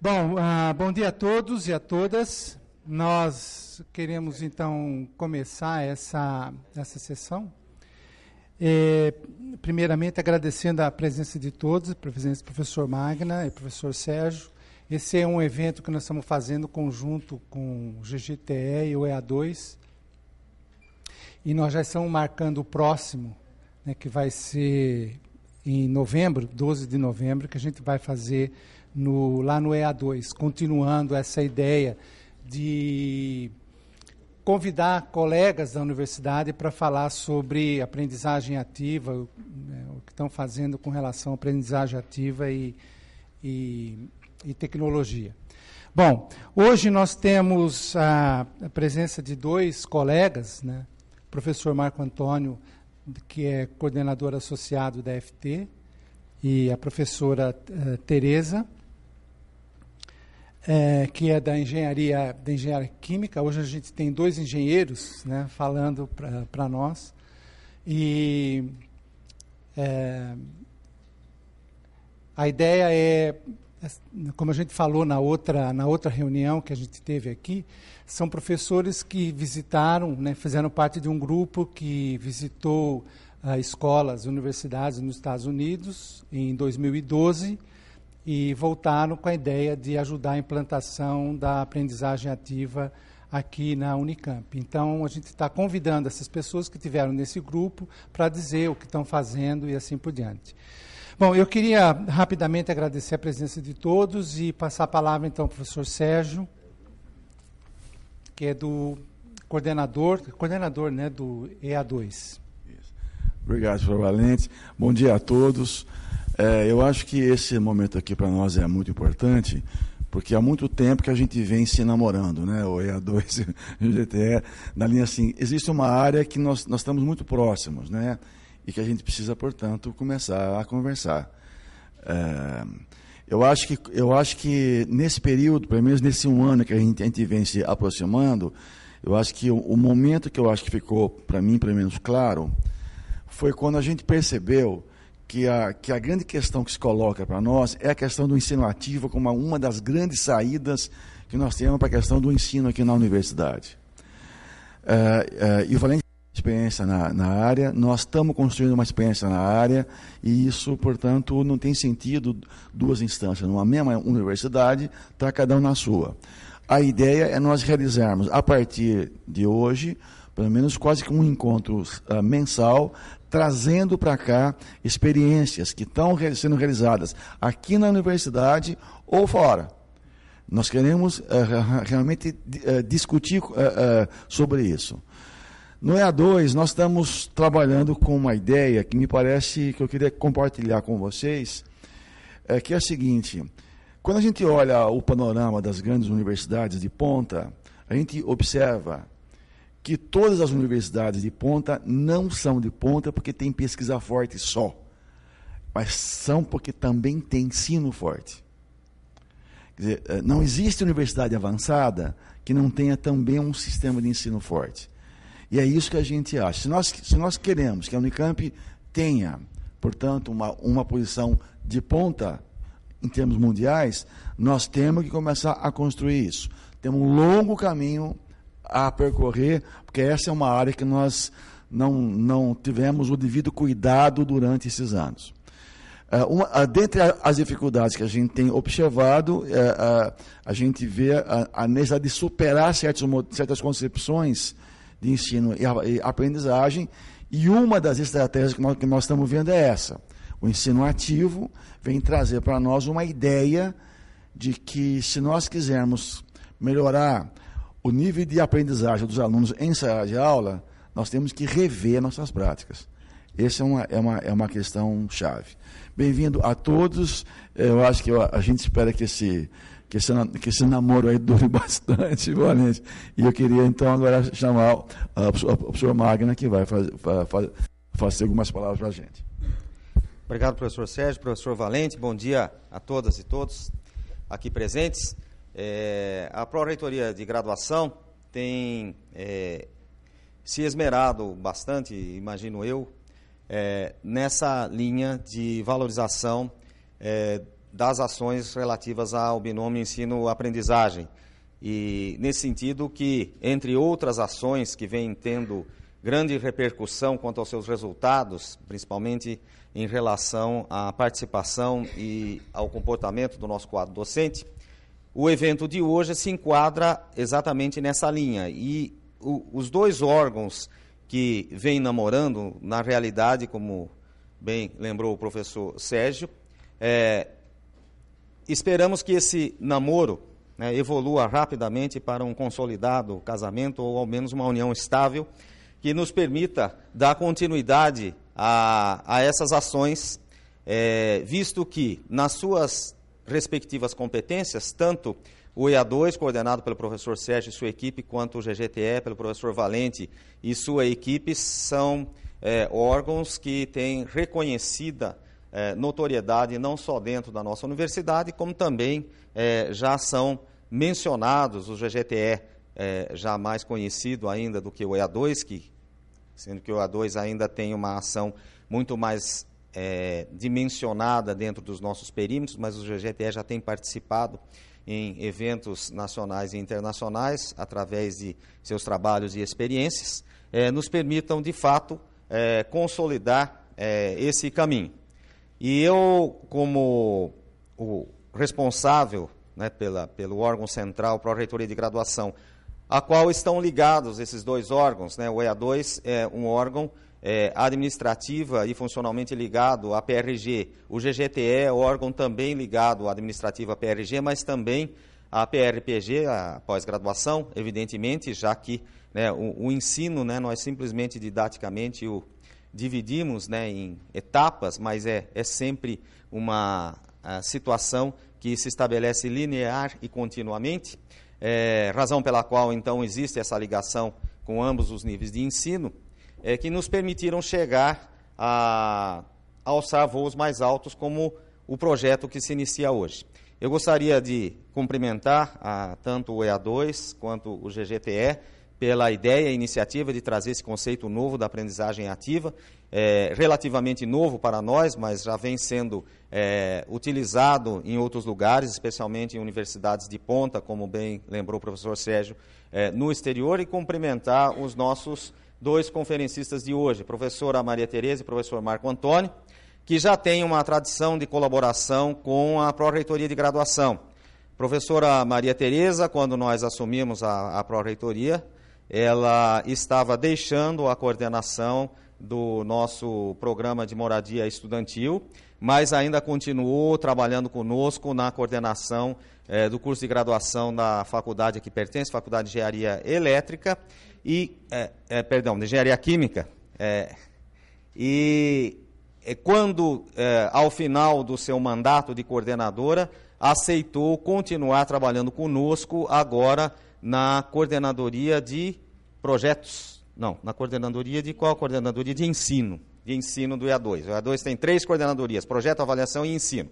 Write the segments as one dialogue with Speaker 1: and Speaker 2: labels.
Speaker 1: Bom, uh, bom dia a todos e a todas. Nós queremos então começar essa, essa sessão. É, primeiramente, agradecendo a presença de todos, a presença do professor Magna e professor Sérgio. Esse é um evento que nós estamos fazendo conjunto com o GGTE e o EA2. E nós já estamos marcando o próximo, né, que vai ser em novembro, 12 de novembro, que a gente vai fazer no, lá no EA2, continuando essa ideia de convidar colegas da universidade para falar sobre aprendizagem ativa, né, o que estão fazendo com relação à aprendizagem ativa e, e, e tecnologia. Bom, hoje nós temos a, a presença de dois colegas, né, o professor Marco Antônio, que é coordenador associado da FT, e a professora uh, Tereza é, que é da engenharia, da engenharia química. Hoje a gente tem dois engenheiros né, falando para nós. E é, a ideia é, como a gente falou na outra, na outra reunião que a gente teve aqui, são professores que visitaram, né, fizeram parte de um grupo que visitou uh, escolas, universidades nos Estados Unidos em 2012 e voltaram com a ideia de ajudar a implantação da aprendizagem ativa aqui na Unicamp. Então, a gente está convidando essas pessoas que tiveram nesse grupo para dizer o que estão fazendo e assim por diante. Bom, eu queria rapidamente agradecer a presença de todos e passar a palavra então ao professor Sérgio, que é do coordenador, coordenador, né, do EA2.
Speaker 2: Obrigado, professor Valente. Bom dia a todos. É, eu acho que esse momento aqui para nós é muito importante, porque há muito tempo que a gente vem se namorando, né? O EA2 e o GTE, na linha assim, existe uma área que nós, nós estamos muito próximos, né? E que a gente precisa, portanto, começar a conversar. É, eu, acho que, eu acho que nesse período, pelo menos nesse um ano que a gente, a gente vem se aproximando, eu acho que o, o momento que eu acho que ficou, para mim, pelo menos, claro, foi quando a gente percebeu que a, que a grande questão que se coloca para nós é a questão do ensino ativo como uma das grandes saídas que nós temos para a questão do ensino aqui na universidade. É, é, e o Valente experiência na, na área, nós estamos construindo uma experiência na área e isso, portanto, não tem sentido duas instâncias, numa mesma universidade, está cada um na sua. A ideia é nós realizarmos, a partir de hoje, pelo menos quase que um encontro uh, mensal trazendo para cá experiências que estão sendo realizadas aqui na universidade ou fora. Nós queremos uh, realmente uh, discutir uh, sobre isso. No EA2, nós estamos trabalhando com uma ideia que me parece que eu queria compartilhar com vocês, que é a seguinte: quando a gente olha o panorama das grandes universidades de ponta, a gente observa que todas as universidades de ponta não são de ponta porque tem pesquisa forte só, mas são porque também tem ensino forte. Quer dizer, eh, não existe universidade avançada que não tenha também um sistema de ensino forte. E é isso que a gente acha. Se nós, se nós queremos que a Unicamp tenha, portanto, uma, uma posição de ponta em termos mundiais, nós temos que começar a construir isso. Temos um longo caminho a percorrer, porque essa é uma área que nós não, não tivemos o devido cuidado durante esses anos. Uh, uma, uh, dentre a, as dificuldades que a gente tem observado, uh, a gente vê a, a necessidade de superar certos, certas concepções de ensino e, a, e aprendizagem, e uma das estratégias que nós, que nós estamos vendo é essa. O ensino ativo vem trazer para nós uma ideia de que, se nós quisermos melhorar o nível de aprendizagem dos alunos em sala de aula, nós temos que rever nossas práticas. Essa é uma, é uma, é uma questão chave. Bem-vindo a todos. Eu acho que a gente espera que esse, que esse, que esse namoro aí dure bastante, Valente. E eu queria, então, agora chamar a, professora Magna, que vai fazer, fazer, fazer algumas palavras para a gente.
Speaker 3: Obrigado, professor Sérgio, professor Valente. Bom dia a todas e todos aqui presentes. É, a Pró-Reitoria de Graduação tem é, se esmerado bastante, imagino eu, é, nessa linha de valorização é, das ações relativas ao binômio ensino-aprendizagem. E nesse sentido que, entre outras ações que vêm tendo grande repercussão quanto aos seus resultados, principalmente em relação à participação e ao comportamento do nosso quadro docente, o evento de hoje se enquadra exatamente nessa linha. E o, os dois órgãos que vêm namorando, na realidade, como bem lembrou o professor Sérgio, é, esperamos que esse namoro né, evolua rapidamente para um consolidado casamento ou ao menos uma união estável que nos permita dar continuidade a, a essas ações, é, visto que nas suas respectivas competências, tanto o EA2, coordenado pelo professor Sérgio e sua equipe, quanto o GGTE, pelo professor Valente e sua equipe, são é, órgãos que têm reconhecida é, notoriedade não só dentro da nossa universidade, como também é, já são mencionados o GGTE, é, já mais conhecido ainda do que o EA2, que, sendo que o EA2 ainda tem uma ação muito mais é, dimensionada dentro dos nossos perímetros, mas o GGTE já tem participado em eventos nacionais e internacionais, através de seus trabalhos e experiências, é, nos permitam, de fato, é, consolidar é, esse caminho. E eu, como o responsável né, pela, pelo órgão central, Pró-Reitoria de Graduação, a qual estão ligados esses dois órgãos, né, o EA2 é um órgão é, administrativa e funcionalmente ligado à PRG. O GGTE é órgão também ligado à administrativa PRG, mas também à PRPG, a pós-graduação, evidentemente, já que né, o, o, ensino, né, nós simplesmente didaticamente o dividimos né, em etapas, mas é, é sempre uma situação que se estabelece linear e continuamente, é, razão pela qual, então, existe essa ligação com ambos os níveis de ensino é, que nos permitiram chegar a, a alçar voos mais altos, como o projeto que se inicia hoje. Eu gostaria de cumprimentar a, tanto o EA2 quanto o GGTE pela ideia e iniciativa de trazer esse conceito novo da aprendizagem ativa, é, relativamente novo para nós, mas já vem sendo é, utilizado em outros lugares, especialmente em universidades de ponta, como bem lembrou o professor Sérgio, é, no exterior, e cumprimentar os nossos dois conferencistas de hoje, professora Maria Tereza e professor Marco Antônio, que já têm uma tradição de colaboração com a Pró-Reitoria de Graduação. Professora Maria Tereza, quando nós assumimos a, a Pró-Reitoria, ela estava deixando a coordenação do nosso programa de moradia estudantil, mas ainda continuou trabalhando conosco na coordenação eh, do curso de graduação da faculdade que pertence, Faculdade de Engenharia Elétrica, e é, é, perdão, de engenharia química. É, e quando, é, ao final do seu mandato de coordenadora, aceitou continuar trabalhando conosco agora na coordenadoria de projetos. Não, na coordenadoria de qual? Coordenadoria de ensino. De ensino do EA2. O EA2 tem três coordenadorias: projeto, avaliação e ensino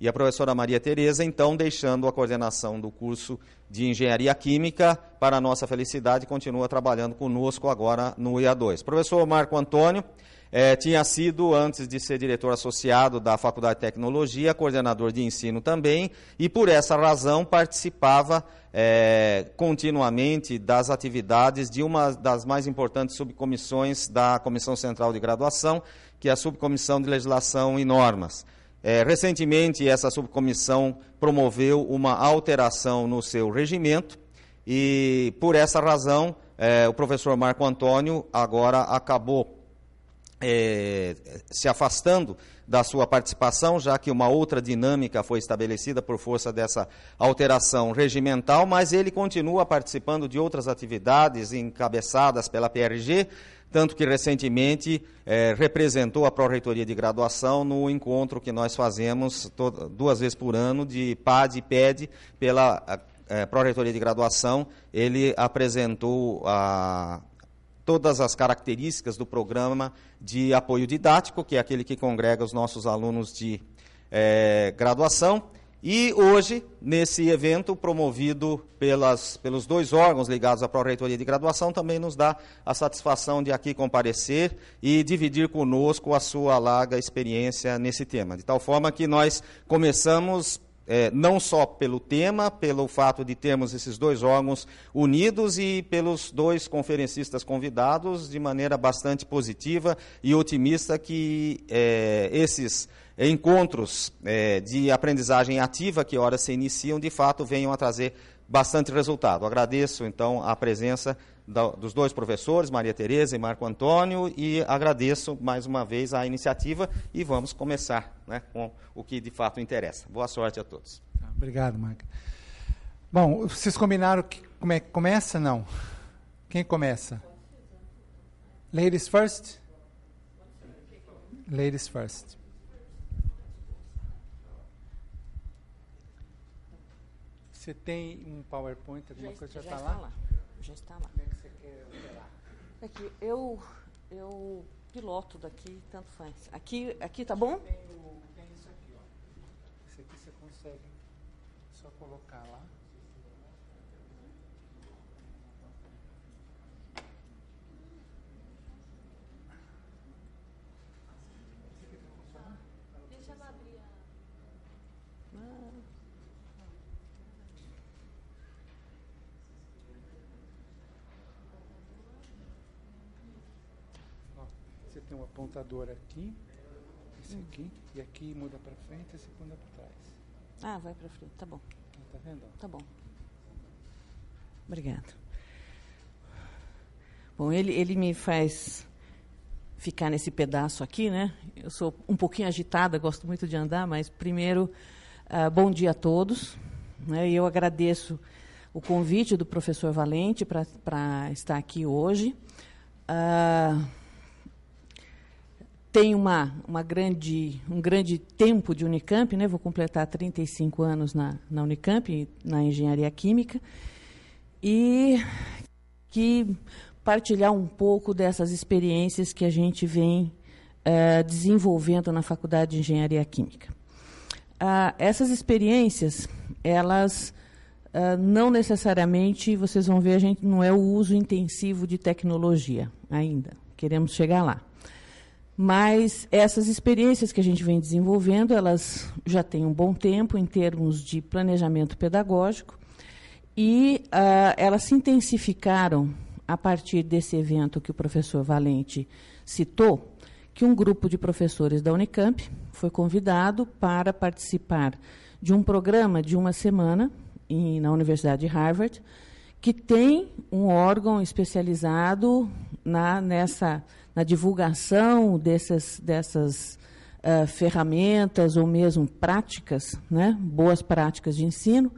Speaker 3: e a professora Maria Tereza, então deixando a coordenação do curso de Engenharia Química, para a nossa felicidade, continua trabalhando conosco agora no IA2. Professor Marco Antônio é, tinha sido, antes de ser diretor associado da Faculdade de Tecnologia, coordenador de ensino também, e por essa razão participava é, continuamente das atividades de uma das mais importantes subcomissões da Comissão Central de Graduação, que é a Subcomissão de Legislação e Normas. É, recentemente, essa subcomissão promoveu uma alteração no seu regimento e, por essa razão, é, o professor Marco Antônio agora acabou é, se afastando da sua participação, já que uma outra dinâmica foi estabelecida por força dessa alteração regimental, mas ele continua participando de outras atividades encabeçadas pela PRG, tanto que recentemente eh, representou a Pró-Reitoria de Graduação no encontro que nós fazemos duas vezes por ano de PAD e PED pela eh, Pró-Reitoria de Graduação. Ele apresentou a, todas as características do programa de apoio didático, que é aquele que congrega os nossos alunos de eh, graduação. E hoje, nesse evento promovido pelas, pelos dois órgãos ligados à Pró-Reitoria de Graduação, também nos dá a satisfação de aqui comparecer e dividir conosco a sua larga experiência nesse tema. De tal forma que nós começamos é, não só pelo tema, pelo fato de termos esses dois órgãos unidos e pelos dois conferencistas convidados, de maneira bastante positiva e otimista que é, esses encontros é, de aprendizagem ativa que horas se iniciam, de fato, venham a trazer bastante resultado. Agradeço, então, a presença da, dos dois professores, Maria Tereza e Marco Antônio, e agradeço mais uma vez a iniciativa e vamos começar né, com o que de fato interessa. Boa sorte a todos.
Speaker 1: Tá. Obrigado, Marco. Bom, vocês combinaram que, como é que começa? Não. Quem começa? Ladies first? Ladies first. Você tem um PowerPoint, alguma já, coisa já está lá? lá?
Speaker 4: Já está lá. Como é que você quer operar? É eu, eu piloto daqui, tanto faz. Aqui, aqui tá bom? Tem, o, tem isso aqui, ó. Isso aqui você consegue só colocar lá.
Speaker 1: Você tem um apontador aqui, esse hum. aqui, e aqui
Speaker 4: muda para frente, e esse muda para trás. Ah, vai para frente, tá bom. Então, tá vendo? Tá bom. Obrigada. Bom, ele, ele me faz ficar nesse pedaço aqui, né? Eu sou um pouquinho agitada, gosto muito de andar, mas primeiro, uh, bom dia a todos. Né? Eu agradeço o convite do professor Valente para estar aqui hoje. Uh, tem uma, uma grande, um grande tempo de Unicamp, né? vou completar 35 anos na, na Unicamp, na Engenharia Química, e que partilhar um pouco dessas experiências que a gente vem uh, desenvolvendo na Faculdade de Engenharia Química. Uh, essas experiências, elas uh, não necessariamente, vocês vão ver, a gente não é o uso intensivo de tecnologia ainda. Queremos chegar lá. Mas essas experiências que a gente vem desenvolvendo, elas já têm um bom tempo em termos de planejamento pedagógico e uh, elas se intensificaram a partir desse evento que o professor Valente citou, que um grupo de professores da Unicamp foi convidado para participar de um programa de uma semana em, na Universidade de Harvard, que tem um órgão especializado na, nessa na divulgação dessas, dessas uh, ferramentas ou mesmo práticas, né, boas práticas de ensino,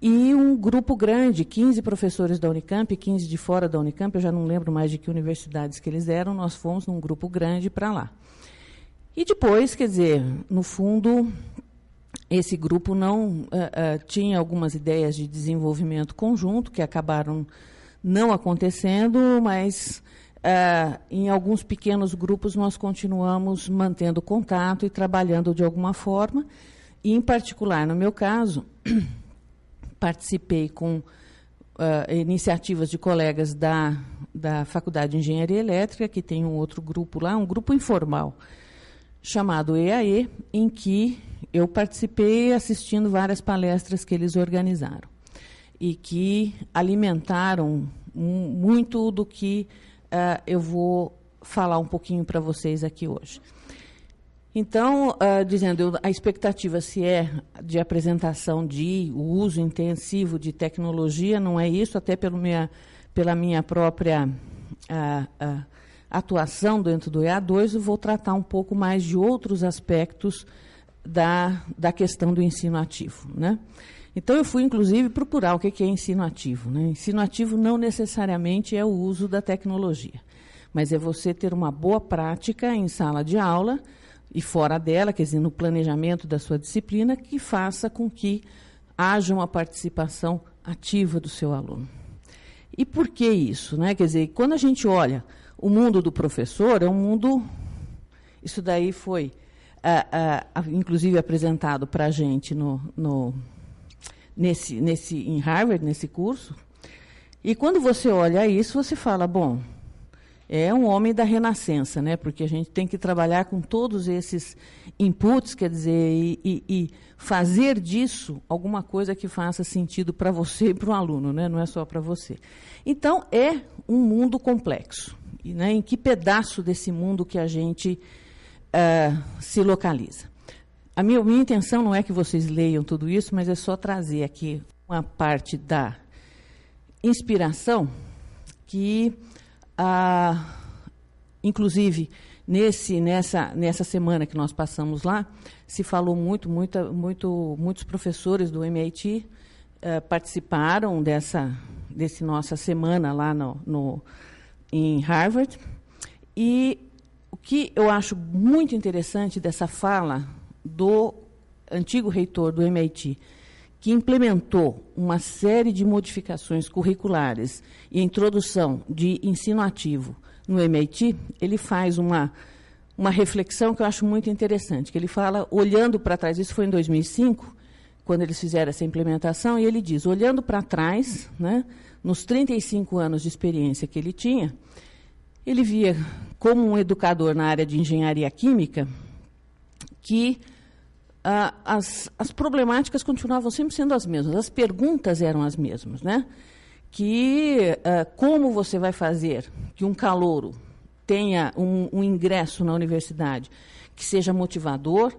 Speaker 4: e um grupo grande, 15 professores da Unicamp, 15 de fora da Unicamp, eu já não lembro mais de que universidades que eles eram, nós fomos num grupo grande para lá. E depois, quer dizer, no fundo, esse grupo não uh, uh, tinha algumas ideias de desenvolvimento conjunto que acabaram não acontecendo, mas Uh, em alguns pequenos grupos nós continuamos mantendo contato e trabalhando de alguma forma. E, em particular, no meu caso, participei com uh, iniciativas de colegas da, da Faculdade de Engenharia Elétrica, que tem um outro grupo lá, um grupo informal, chamado EAE, em que eu participei assistindo várias palestras que eles organizaram e que alimentaram um, muito do que uh, eu vou falar um pouquinho para vocês aqui hoje. Então, uh, dizendo, a expectativa se é de apresentação de uso intensivo de tecnologia, não é isso, até pelo minha, pela minha própria uh, uh, atuação dentro do EA2, eu vou tratar um pouco mais de outros aspectos da, da questão do ensino ativo. Né? Então eu fui, inclusive, procurar o que é ensino ativo. Né? Ensino ativo não necessariamente é o uso da tecnologia, mas é você ter uma boa prática em sala de aula e fora dela, quer dizer, no planejamento da sua disciplina, que faça com que haja uma participação ativa do seu aluno. E por que isso? Né? Quer dizer, quando a gente olha o mundo do professor, é um mundo. Isso daí foi, ah, ah, inclusive, apresentado para a gente no, no nesse, nesse, em Harvard, nesse curso. E quando você olha isso, você fala, bom, é um homem da renascença, né? Porque a gente tem que trabalhar com todos esses inputs, quer dizer, e, e, e fazer disso alguma coisa que faça sentido para você e para o aluno, né? Não é só para você. Então é um mundo complexo, né? Em que pedaço desse mundo que a gente uh, se localiza? A minha, minha intenção não é que vocês leiam tudo isso, mas é só trazer aqui uma parte da inspiração que, ah, inclusive, nesse nessa nessa semana que nós passamos lá se falou muito muita muito muitos professores do MIT eh, participaram dessa desse nossa semana lá no, no em Harvard e o que eu acho muito interessante dessa fala do antigo reitor do MIT, que implementou uma série de modificações curriculares e introdução de ensino ativo no MIT, ele faz uma, uma reflexão que eu acho muito interessante, que ele fala, olhando para trás, isso foi em 2005, quando eles fizeram essa implementação, e ele diz, olhando para trás, né, nos 35 anos de experiência que ele tinha, ele via como um educador na área de engenharia química que ah, as, as problemáticas continuavam sempre sendo as mesmas, as perguntas eram as mesmas, né? Que ah, como você vai fazer que um calouro tenha um, um ingresso na universidade que seja motivador,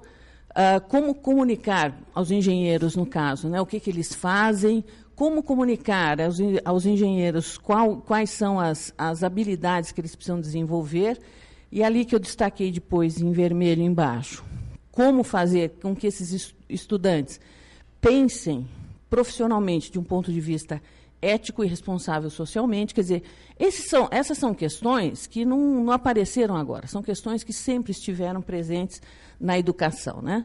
Speaker 4: ah, como comunicar aos engenheiros, no caso, né? O que, que eles fazem, como comunicar aos, aos engenheiros qual, quais são as, as habilidades que eles precisam desenvolver, e é ali que eu destaquei depois em vermelho embaixo como fazer com que esses estudantes pensem profissionalmente de um ponto de vista ético e responsável socialmente. Quer dizer, são, essas são questões que não, não, apareceram agora, são questões que sempre estiveram presentes na educação. Né?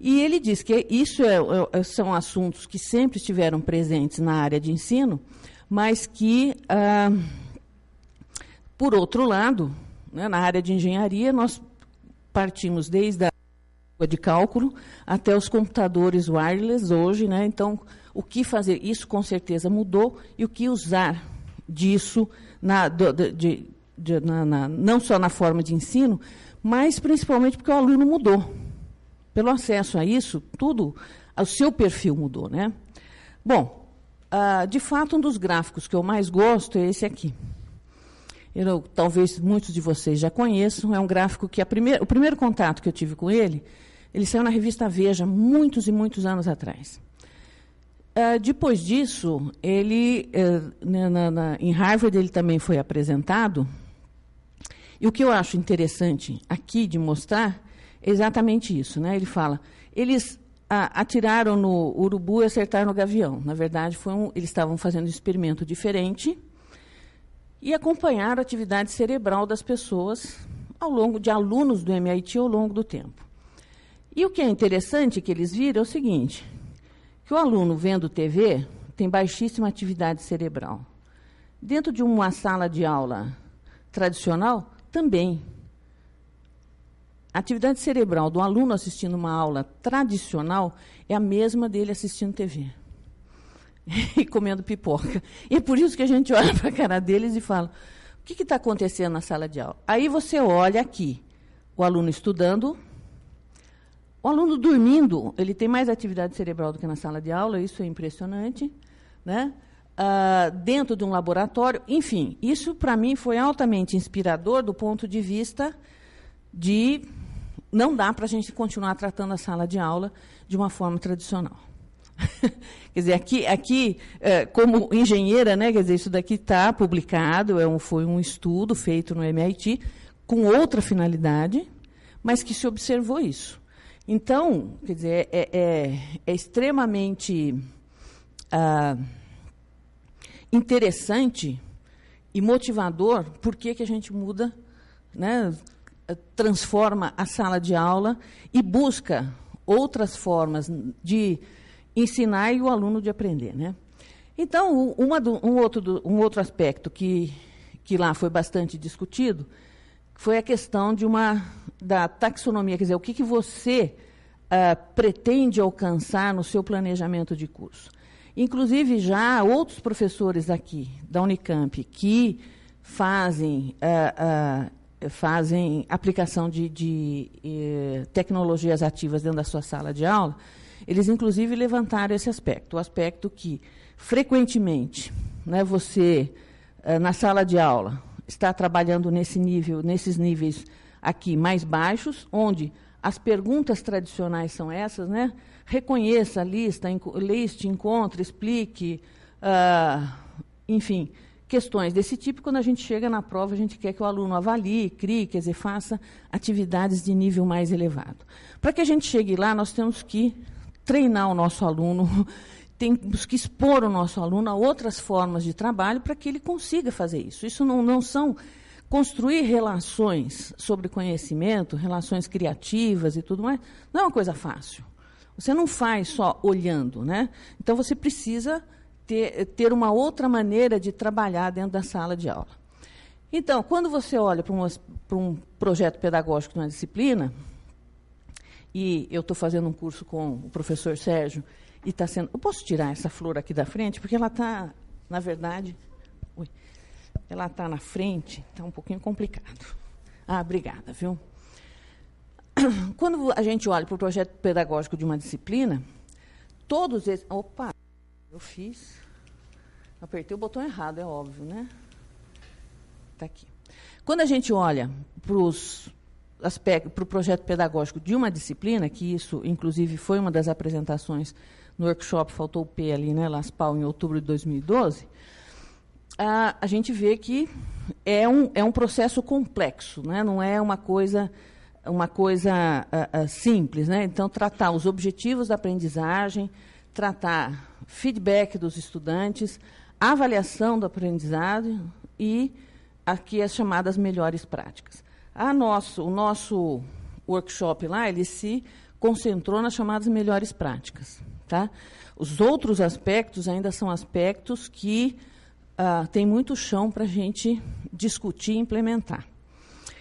Speaker 4: E ele diz que isso é, é, é, são assuntos que sempre estiveram presentes na área de ensino, mas que, ah, por outro lado, né, na área de engenharia, nós partimos desde a de cálculo, até os computadores wireless hoje, né? Então, o que fazer? Isso com certeza mudou e o que usar disso na, de, de, na, na, não só na forma de ensino, mas principalmente porque o aluno mudou. Pelo acesso a isso, tudo, o seu perfil mudou, né? Bom, ah, de fato, um dos gráficos que eu mais gosto é esse aqui. Eu, talvez muitos de vocês já conheçam, é um gráfico que o primeiro contato que eu tive com ele ele saiu na revista Veja muitos e muitos anos atrás. Uh, depois disso, ele uh, na, na, em Harvard ele também foi apresentado. E o que eu acho interessante aqui de mostrar é exatamente isso, né? Ele fala, eles ah, atiraram no urubu e acertaram no gavião. Na verdade, um, eles estavam fazendo um experimento diferente e acompanharam a atividade cerebral das pessoas ao longo de alunos do MIT ao longo do tempo. E o que é interessante que eles viram é o seguinte, que o aluno vendo TV tem baixíssima atividade cerebral. Dentro de uma sala de aula tradicional, também. A atividade cerebral do aluno assistindo uma aula tradicional é a mesma dele assistindo TV e comendo pipoca. E é por isso que a gente olha para a cara deles e fala: o que está acontecendo na sala de aula? Aí você olha aqui, o aluno estudando, o aluno dormindo, ele tem mais atividade cerebral do que na sala de aula, isso é impressionante, né? Uh, dentro de um laboratório, enfim, isso para mim foi altamente inspirador do ponto de vista de não dá para a gente continuar tratando a sala de aula de uma forma tradicional. quer dizer, aqui, aqui eh, como engenheira, né, quer dizer, isso daqui está publicado, é um, foi um estudo feito no MIT com outra finalidade, mas que se observou isso. Então, quer dizer, é, é, é extremamente ah, interessante e motivador por que, a gente muda, né, transforma a sala de aula e busca outras formas de ensinar e o aluno de aprender. Né? Então, do, um, outro, um outro aspecto que, que lá foi bastante discutido foi a questão de uma da taxonomia, quer dizer, o que, que você uh, pretende alcançar no seu planejamento de curso. Inclusive, já outros professores aqui da Unicamp que fazem, uh, uh, fazem aplicação de, de eh, tecnologias ativas dentro da sua sala de aula, eles inclusive levantaram esse aspecto, o aspecto que, frequentemente, né, você, na sala de aula, está trabalhando nesse nível, nesses níveis aqui mais baixos, onde as perguntas tradicionais são essas, né? Reconheça a lista, liste, encontre, explique, uh, enfim, questões desse tipo. Quando a gente chega na prova, a gente quer que o aluno avalie, crie, quer dizer, faça atividades de nível mais elevado. Para que a gente chegue lá, nós temos que treinar o nosso aluno, temos que expor o nosso aluno a outras formas de trabalho para que ele consiga fazer isso. Isso não, não são construir relações sobre conhecimento, relações criativas e tudo mais, não é uma coisa fácil. Você não faz só olhando, né? Então você precisa ter, ter uma outra maneira de trabalhar dentro da sala de aula. Então, quando você olha para, para um projeto pedagógico de uma disciplina, e eu estou fazendo um curso com o professor Sérgio, e está sendo. Eu posso tirar essa flor aqui da frente, porque ela está, na verdade. Ui, ela está na frente, está um pouquinho complicado. Ah, obrigada, viu? Quando a gente olha para o projeto pedagógico de uma disciplina, todos esses. Opa, eu fiz. Apertei o botão errado, é óbvio, né? Está aqui. Quando a gente olha para os aspecto para o projeto pedagógico de uma disciplina, que isso, inclusive, foi uma das apresentações no workshop, faltou o P ali, né, Las Pau, em outubro de 2012, a, a gente vê que é um, é um processo complexo, né? não é uma coisa uma coisa simples, né? Então tratar os objetivos da aprendizagem, tratar feedback dos estudantes, avaliação do aprendizado e aqui as chamadas melhores práticas. A nosso, o nosso workshop lá ele se concentrou nas chamadas melhores práticas, tá? Os outros aspectos ainda são aspectos que ah, tem muito chão para a gente discutir e implementar.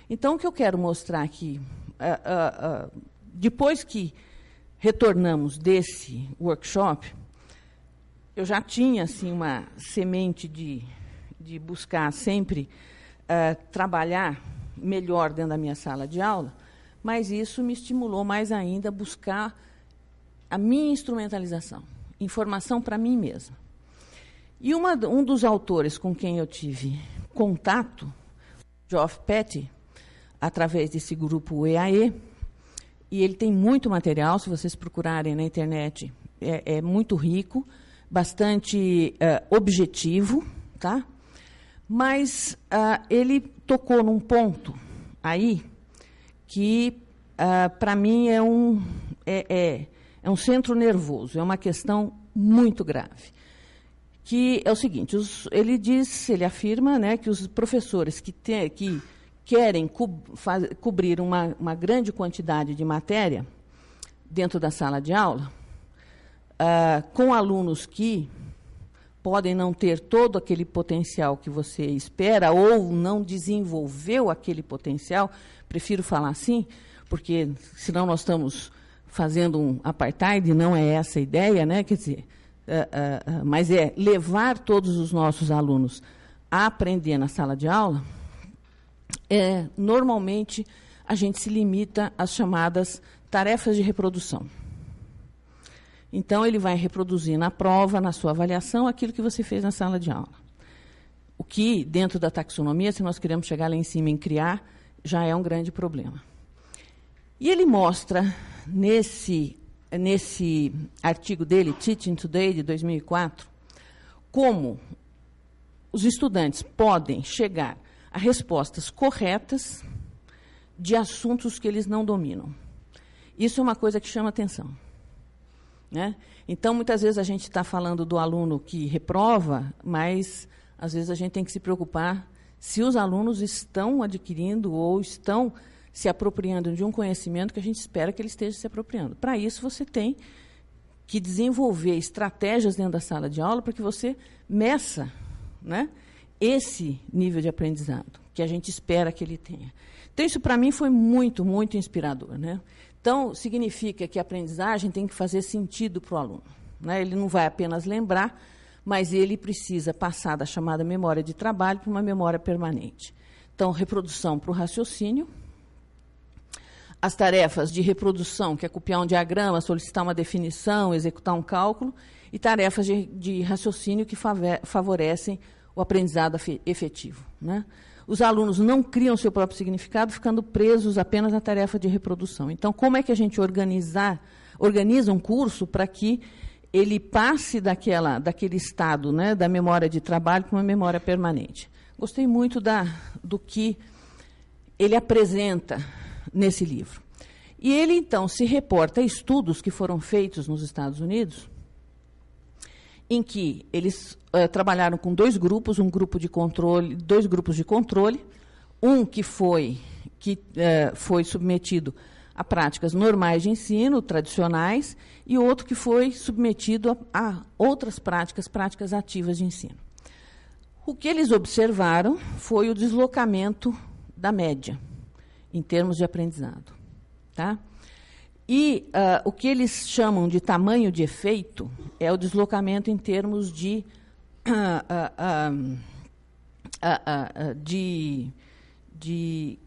Speaker 4: Então, o que eu quero mostrar aqui, uh, uh, depois que retornamos desse workshop, eu já tinha assim uma semente de, de buscar sempre trabalhar melhor dentro da minha sala de aula, mas isso me estimulou mais ainda a buscar a minha instrumentalização, informação para mim mesma. E uma, um dos autores com quem eu tive contato, Geoff Petty, através desse grupo EAE, e ele tem muito material, se vocês procurarem na internet, é, é muito rico, bastante eh, objetivo, tá? Mas uh, ele tocou num ponto aí que, uh, ah, para mim, é um, é, é, é um centro nervoso, é uma questão muito grave que é o seguinte, os, ele diz, ele afirma né, que os professores que, te, que querem co faz, cobrir uma, uma, grande quantidade de matéria dentro da sala de aula, ah, com alunos que podem não ter todo aquele potencial que você espera ou não desenvolveu aquele potencial, prefiro falar assim, porque senão nós estamos fazendo um apartheid, não é essa a ideia, né? Quer dizer, eh, eh, eh, mas é levar todos os nossos alunos a aprender na sala de aula, é, normalmente a gente se limita às chamadas tarefas de reprodução. Então, ele vai reproduzir na prova, na sua avaliação, aquilo que você fez na sala de aula. O que, dentro da taxonomia, se nós queremos chegar lá em cima em criar, já é um grande problema. E ele mostra nesse nesse artigo dele, Teaching Today, de 2004, como os estudantes podem chegar a respostas corretas de assuntos que eles não dominam. Isso é uma coisa que chama atenção. Né? Então, muitas vezes a gente está falando do aluno que reprova, mas às vezes a gente tem que se preocupar se os alunos estão adquirindo ou estão se apropriando de um conhecimento que a gente espera que ele esteja se apropriando. Para isso, você tem que desenvolver estratégias dentro da sala de aula para que você meça né, esse nível de aprendizado que a gente espera que ele tenha. Então, isso para mim foi muito, muito inspirador. Né? Então, significa que a aprendizagem tem que fazer sentido para o aluno. Né? Ele não vai apenas lembrar, mas ele precisa passar da chamada memória de trabalho para uma memória permanente. Então, reprodução para o raciocínio, as tarefas de reprodução, que é copiar um diagrama, solicitar uma definição, executar um cálculo, e tarefas de, de raciocínio que favorecem o aprendizado efetivo. Né? Os alunos não criam seu próprio significado, ficando presos apenas na tarefa de reprodução. Então, como é que a gente organizar, organiza um curso para que ele passe daquela, daquele estado né, da memória de trabalho para uma memória permanente? Gostei muito da, do que ele apresenta nesse livro. E ele, então, se reporta a estudos que foram feitos nos Estados Unidos, em que eles uh, trabalharam com dois grupos, um grupo de controle, dois grupos de controle, um que foi, que, uh, foi submetido a práticas normais de ensino, tradicionais, e outro que foi submetido a, a outras práticas, práticas ativas de ensino. O que eles observaram foi o deslocamento da média em termos de aprendizado. Tá? E uh, o que eles chamam de tamanho de efeito é o deslocamento em termos de, uh, uh, de, de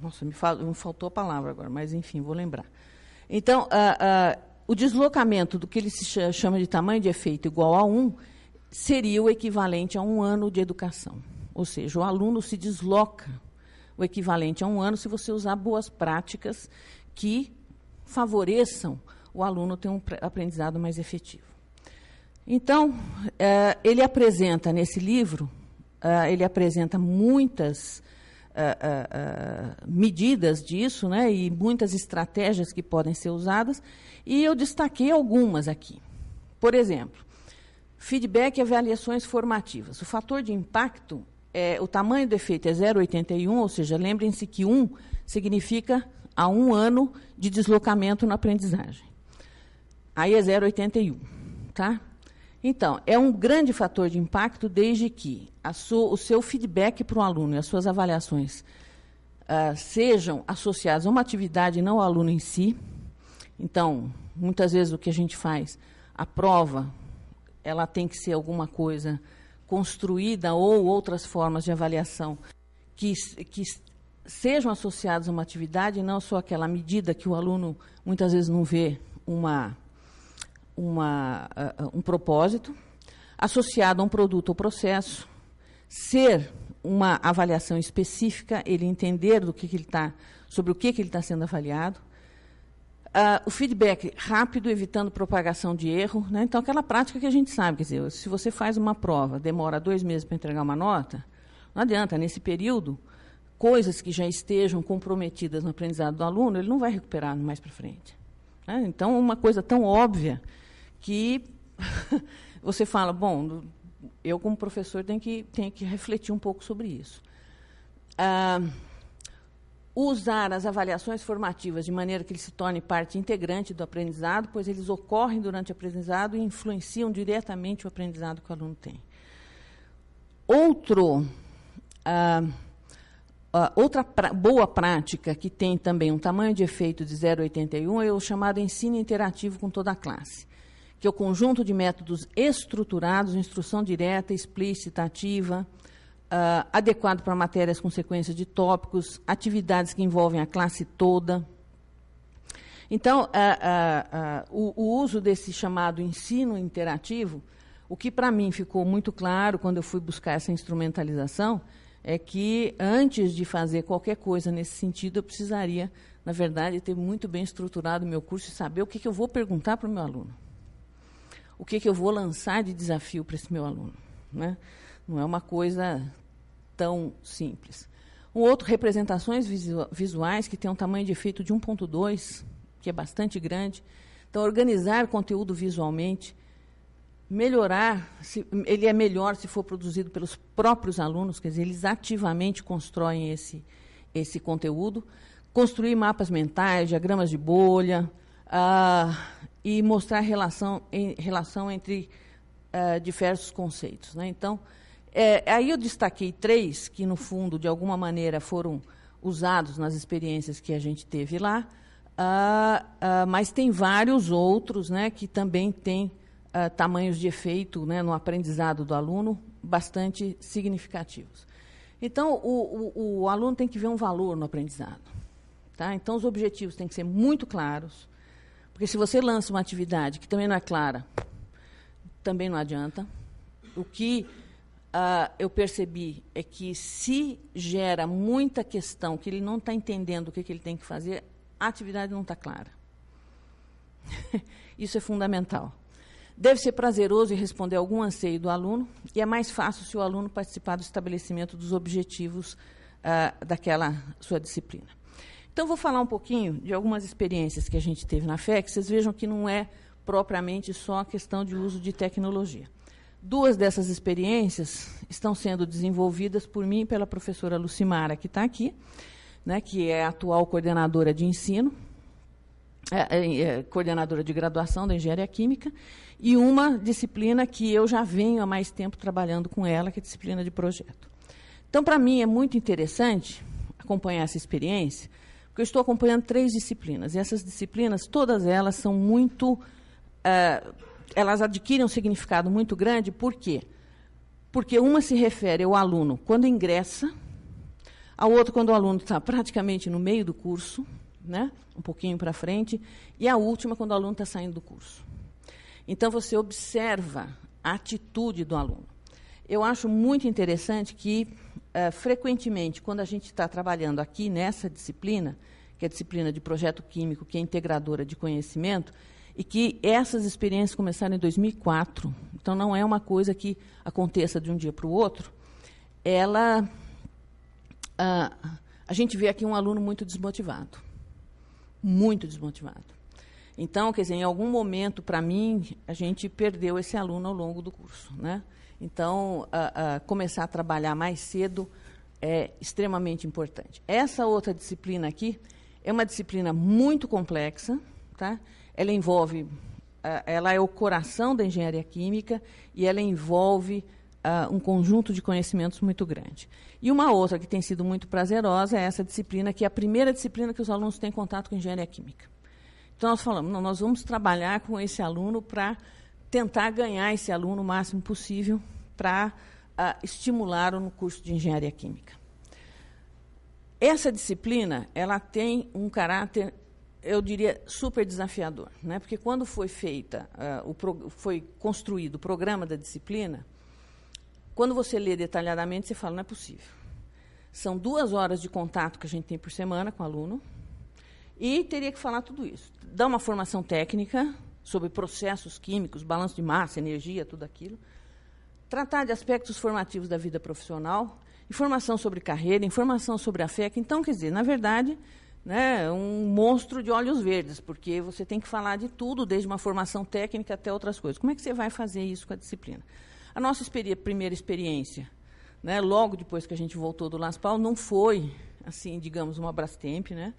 Speaker 4: nossa, me, fal, me, faltou a palavra agora, mas enfim, vou lembrar. Então, o deslocamento do que eles chamam de tamanho de efeito igual a 1 seria o equivalente a um ano de educação. Ou seja, o aluno se desloca o equivalente a um ano, se você usar boas práticas que favoreçam o aluno ter um aprendizado mais efetivo. Então, é, ele apresenta nesse livro, é, ele apresenta muitas é, medidas disso, né, e muitas estratégias que podem ser usadas, e eu destaquei algumas aqui. Por exemplo, feedback e avaliações formativas. O fator de impacto é, o tamanho do efeito é 0,81, ou seja, lembrem-se que 1 significa a um ano de deslocamento na aprendizagem. Aí é 0,81, tá? Então, é um grande fator de impacto desde que sua, o seu feedback para o aluno e as suas avaliações uh, sejam associadas a uma atividade não ao aluno em si. Então, muitas vezes o que a gente faz, a prova, ela tem que ser alguma coisa construída ou outras formas de avaliação que, que sejam associadas a uma atividade, não só aquela medida que o aluno muitas vezes não vê uma, uma, uh, um propósito, associado a um produto ou processo, ser uma avaliação específica, ele entender do que, que ele está, sobre o que, que ele está sendo avaliado, Uh, o feedback rápido, evitando propagação de erro. Né? Então, aquela prática que a gente sabe, quer dizer, se você faz uma prova, demora dois meses para entregar uma nota, não adianta, nesse período, coisas que já estejam comprometidas no aprendizado do aluno, ele não vai recuperar mais para frente. Né? Então, uma coisa tão óbvia que você fala, bom, eu como professor tenho que, tenho que refletir um pouco sobre isso. Uh, usar as avaliações formativas de maneira que ele se torne parte integrante do aprendizado, pois eles ocorrem durante o aprendizado e influenciam diretamente o aprendizado que o aluno tem. Outro, ah, ah, outra pra, boa prática que tem também um tamanho de efeito de 0,81 é o chamado ensino interativo com toda a classe, que é o conjunto de métodos estruturados, instrução direta, explícita, ativa, uh, adequado para matérias com sequência de tópicos, atividades que envolvem a classe toda. Então, uh, uh, o, o uso desse chamado ensino interativo, o que para mim ficou muito claro quando eu fui buscar essa instrumentalização, é que antes de fazer qualquer coisa nesse sentido, eu precisaria, na verdade, ter muito bem estruturado o meu curso e saber o que, que eu vou perguntar para o meu aluno. O que, que eu vou lançar de desafio para esse meu aluno. Né? Não é uma coisa tão simples. Um outro, representações visuais que tem um tamanho de efeito de 1.2, que é bastante grande. Então, organizar conteúdo visualmente, melhorar, se, ele é melhor se for produzido pelos próprios alunos, quer dizer, eles ativamente constroem esse, esse conteúdo. Construir mapas mentais, diagramas de bolha, ah, e mostrar relação, em, relação entre ah, diversos conceitos. Né? Então, é, aí eu destaquei três que, no fundo, de alguma maneira foram usados nas experiências que a gente teve lá, uh, uh, mas tem vários outros né, que também têm uh, tamanhos de efeito né, no aprendizado do aluno bastante significativos. Então, o, o, o aluno tem que ver um valor no aprendizado. Tá? Então, os objetivos têm que ser muito claros, porque se você lança uma atividade que também não é clara, também não adianta. O que Uh, eu percebi é que se gera muita questão que ele não está entendendo o que, que, ele tem que fazer, a atividade não está clara. Isso é fundamental. Deve ser prazeroso responder algum anseio do aluno, e é mais fácil se o aluno participar do estabelecimento dos objetivos uh, daquela sua disciplina. Então, vou falar um pouquinho de algumas experiências que a gente teve na FEC, vocês vejam que não é propriamente só a questão de uso de tecnologia. Duas dessas experiências estão sendo desenvolvidas por mim e pela professora Lucimara, que está aqui, né, que é atual coordenadora de ensino, é, é, é, coordenadora de graduação da engenharia química, e uma disciplina que eu já venho há mais tempo trabalhando com ela, que é a disciplina de projeto. Então, para mim, é muito interessante acompanhar essa experiência, porque eu estou acompanhando três disciplinas, e essas disciplinas, todas elas são muito. É, elas adquirem um significado muito grande, por quê? Porque uma se refere ao aluno quando ingressa, a outra quando o aluno está praticamente no meio do curso, né? um pouquinho para frente, e a última quando o aluno está saindo do curso. Então, você observa a atitude do aluno. Eu acho muito interessante que, eh, frequentemente, quando a gente está trabalhando aqui nessa disciplina, que é a disciplina de projeto químico, que é integradora de conhecimento, e que essas experiências começaram em 2004. Então não é uma coisa que aconteça de um dia para o outro. Ela a, ah, a gente vê aqui um aluno muito desmotivado. Muito desmotivado. Então, quer dizer, em algum momento, para mim, a gente perdeu esse aluno ao longo do curso. Né? Então, começar a trabalhar mais cedo é extremamente importante. Essa outra disciplina aqui é uma disciplina muito complexa, tá? Ela envolve, ah, ela é o coração da engenharia química e ela envolve uh, um conjunto de conhecimentos muito grande. E uma outra que tem sido muito prazerosa é essa disciplina, que é a primeira disciplina que os alunos têm contato com engenharia química. Então, nós falamos, não, nós vamos trabalhar com esse aluno para tentar ganhar esse aluno o máximo possível para uh, ah, estimulá-lo no curso de engenharia química. Essa disciplina, ela tem um caráter eu diria, super desafiador, né? porque quando foi feita, uh, o pro, foi construído o programa da disciplina, quando você lê detalhadamente, você fala, não é possível. São duas horas de contato que a gente tem por semana com o aluno, e teria que falar tudo isso. Dar uma formação técnica sobre processos químicos, balanço de massa, energia, tudo aquilo. Tratar de aspectos formativos da vida profissional, informação sobre carreira, informação sobre a FEC. Então, quer dizer, na verdade, né, um monstro de olhos verdes, porque você tem que falar de tudo, desde uma formação técnica até outras coisas. Como é que você vai fazer isso com a disciplina? A nossa experi primeira experiência, né, logo depois que a gente voltou do Laspal, não foi, assim, digamos, uma Brastemp, né?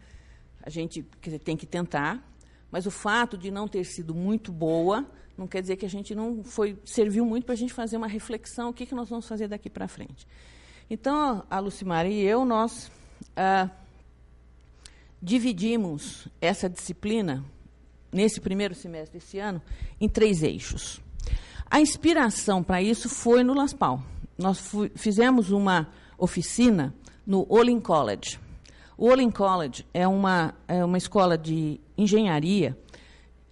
Speaker 4: A gente dizer, tem que tentar, mas o fato de não ter sido muito boa não quer dizer que a gente não foi serviu muito para a gente fazer uma reflexão o que, que nós vamos fazer daqui para frente. Então, a Lucimara e eu, nós ah, dividimos essa disciplina, nesse primeiro semestre desse ano, em três eixos. A inspiração para isso foi no Laspal. Nós fizemos uma oficina no Olin College. O Olin College é uma, é uma escola de engenharia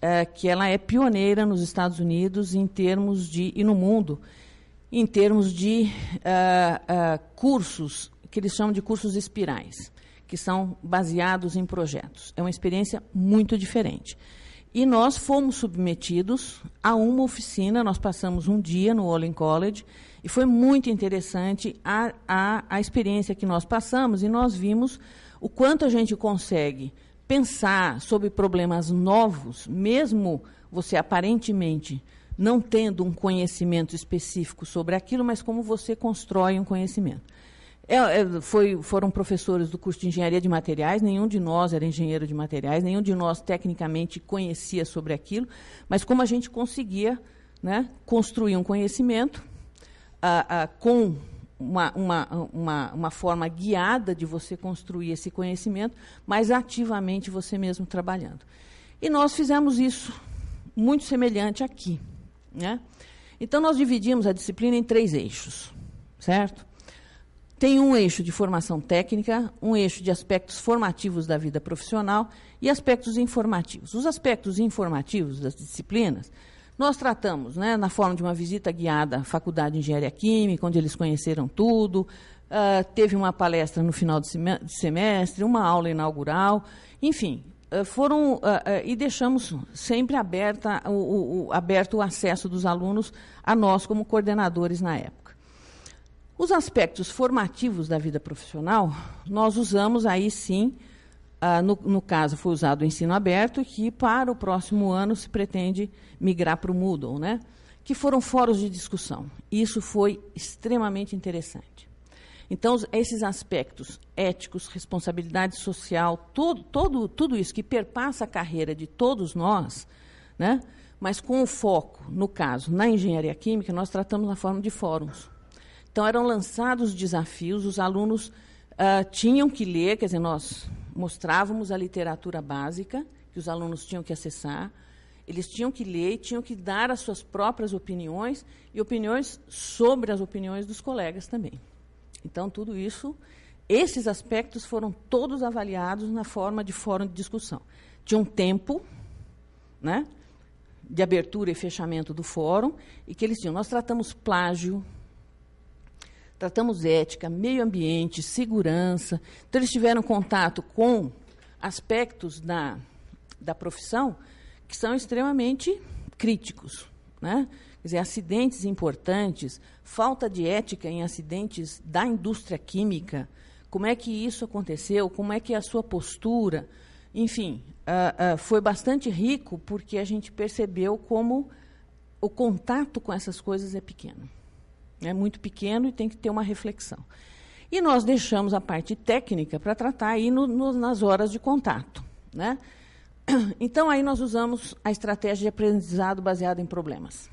Speaker 4: é, que ela é pioneira nos Estados Unidos em termos de e no mundo em termos de uh, uh, cursos que eles chamam de cursos espirais que são baseados em projetos. É uma experiência muito diferente. E nós fomos submetidos a uma oficina, nós passamos um dia no Olin College, e foi muito interessante a, a, a experiência que nós passamos, e nós vimos o quanto a gente consegue pensar sobre problemas novos, mesmo você aparentemente não tendo um conhecimento específico sobre aquilo, mas como você constrói um conhecimento. É, é, foi, foram professores do curso de engenharia de materiais, nenhum de nós era engenheiro de materiais, nenhum de nós tecnicamente conhecia sobre aquilo, mas como a gente conseguia né, construir um conhecimento ah, ah, com uma, uma, uma, uma, forma guiada de você construir esse conhecimento, mas ativamente você mesmo trabalhando. E nós fizemos isso muito semelhante aqui. Né? Então, nós dividimos a disciplina em três eixos, certo? Tem um eixo de formação técnica, um eixo de aspectos formativos da vida profissional e aspectos informativos. Os aspectos informativos das disciplinas, nós tratamos né, na forma de uma visita guiada à Faculdade de Engenharia Química, onde eles conheceram tudo, uh, teve uma palestra no final de semestre, uma aula inaugural, enfim, uh, foram uh, e deixamos sempre aberta o, o, o, aberto o acesso dos alunos a nós como coordenadores na época. Os aspectos formativos da vida profissional, nós usamos aí sim, ah, no, no, caso foi usado o ensino aberto, que para o próximo ano se pretende migrar para o Moodle, né? que foram fóruns de discussão. Isso foi extremamente interessante. Então, esses aspectos éticos, responsabilidade social, todo, todo, tudo isso que perpassa a carreira de todos nós, né? mas com o foco, no caso, na engenharia química, nós tratamos na forma de fóruns. Então, eram lançados desafios, os alunos uh, tinham que ler, quer dizer, nós mostrávamos a literatura básica que os alunos tinham que acessar, eles tinham que ler e tinham que dar as suas próprias opiniões e opiniões sobre as opiniões dos colegas também. Então, tudo isso, esses aspectos foram todos avaliados na forma de fórum de discussão. Tinha um tempo né, de abertura e fechamento do fórum e que eles tinham. Nós tratamos plágio, Tratamos ética, meio ambiente, segurança. Então, eles tiveram contato com aspectos da, da profissão que são extremamente críticos. Né? Quer dizer, acidentes importantes, falta de ética em acidentes da indústria química. Como é que isso aconteceu? Como é que é a sua postura? Enfim, uh, uh, foi bastante rico porque a gente percebeu como o contato com essas coisas é pequeno. É muito pequeno e tem que ter uma reflexão. E nós deixamos a parte técnica para tratar aí no, no, nas horas de contato. Né? Então, aí nós usamos a estratégia de aprendizado baseada em problemas.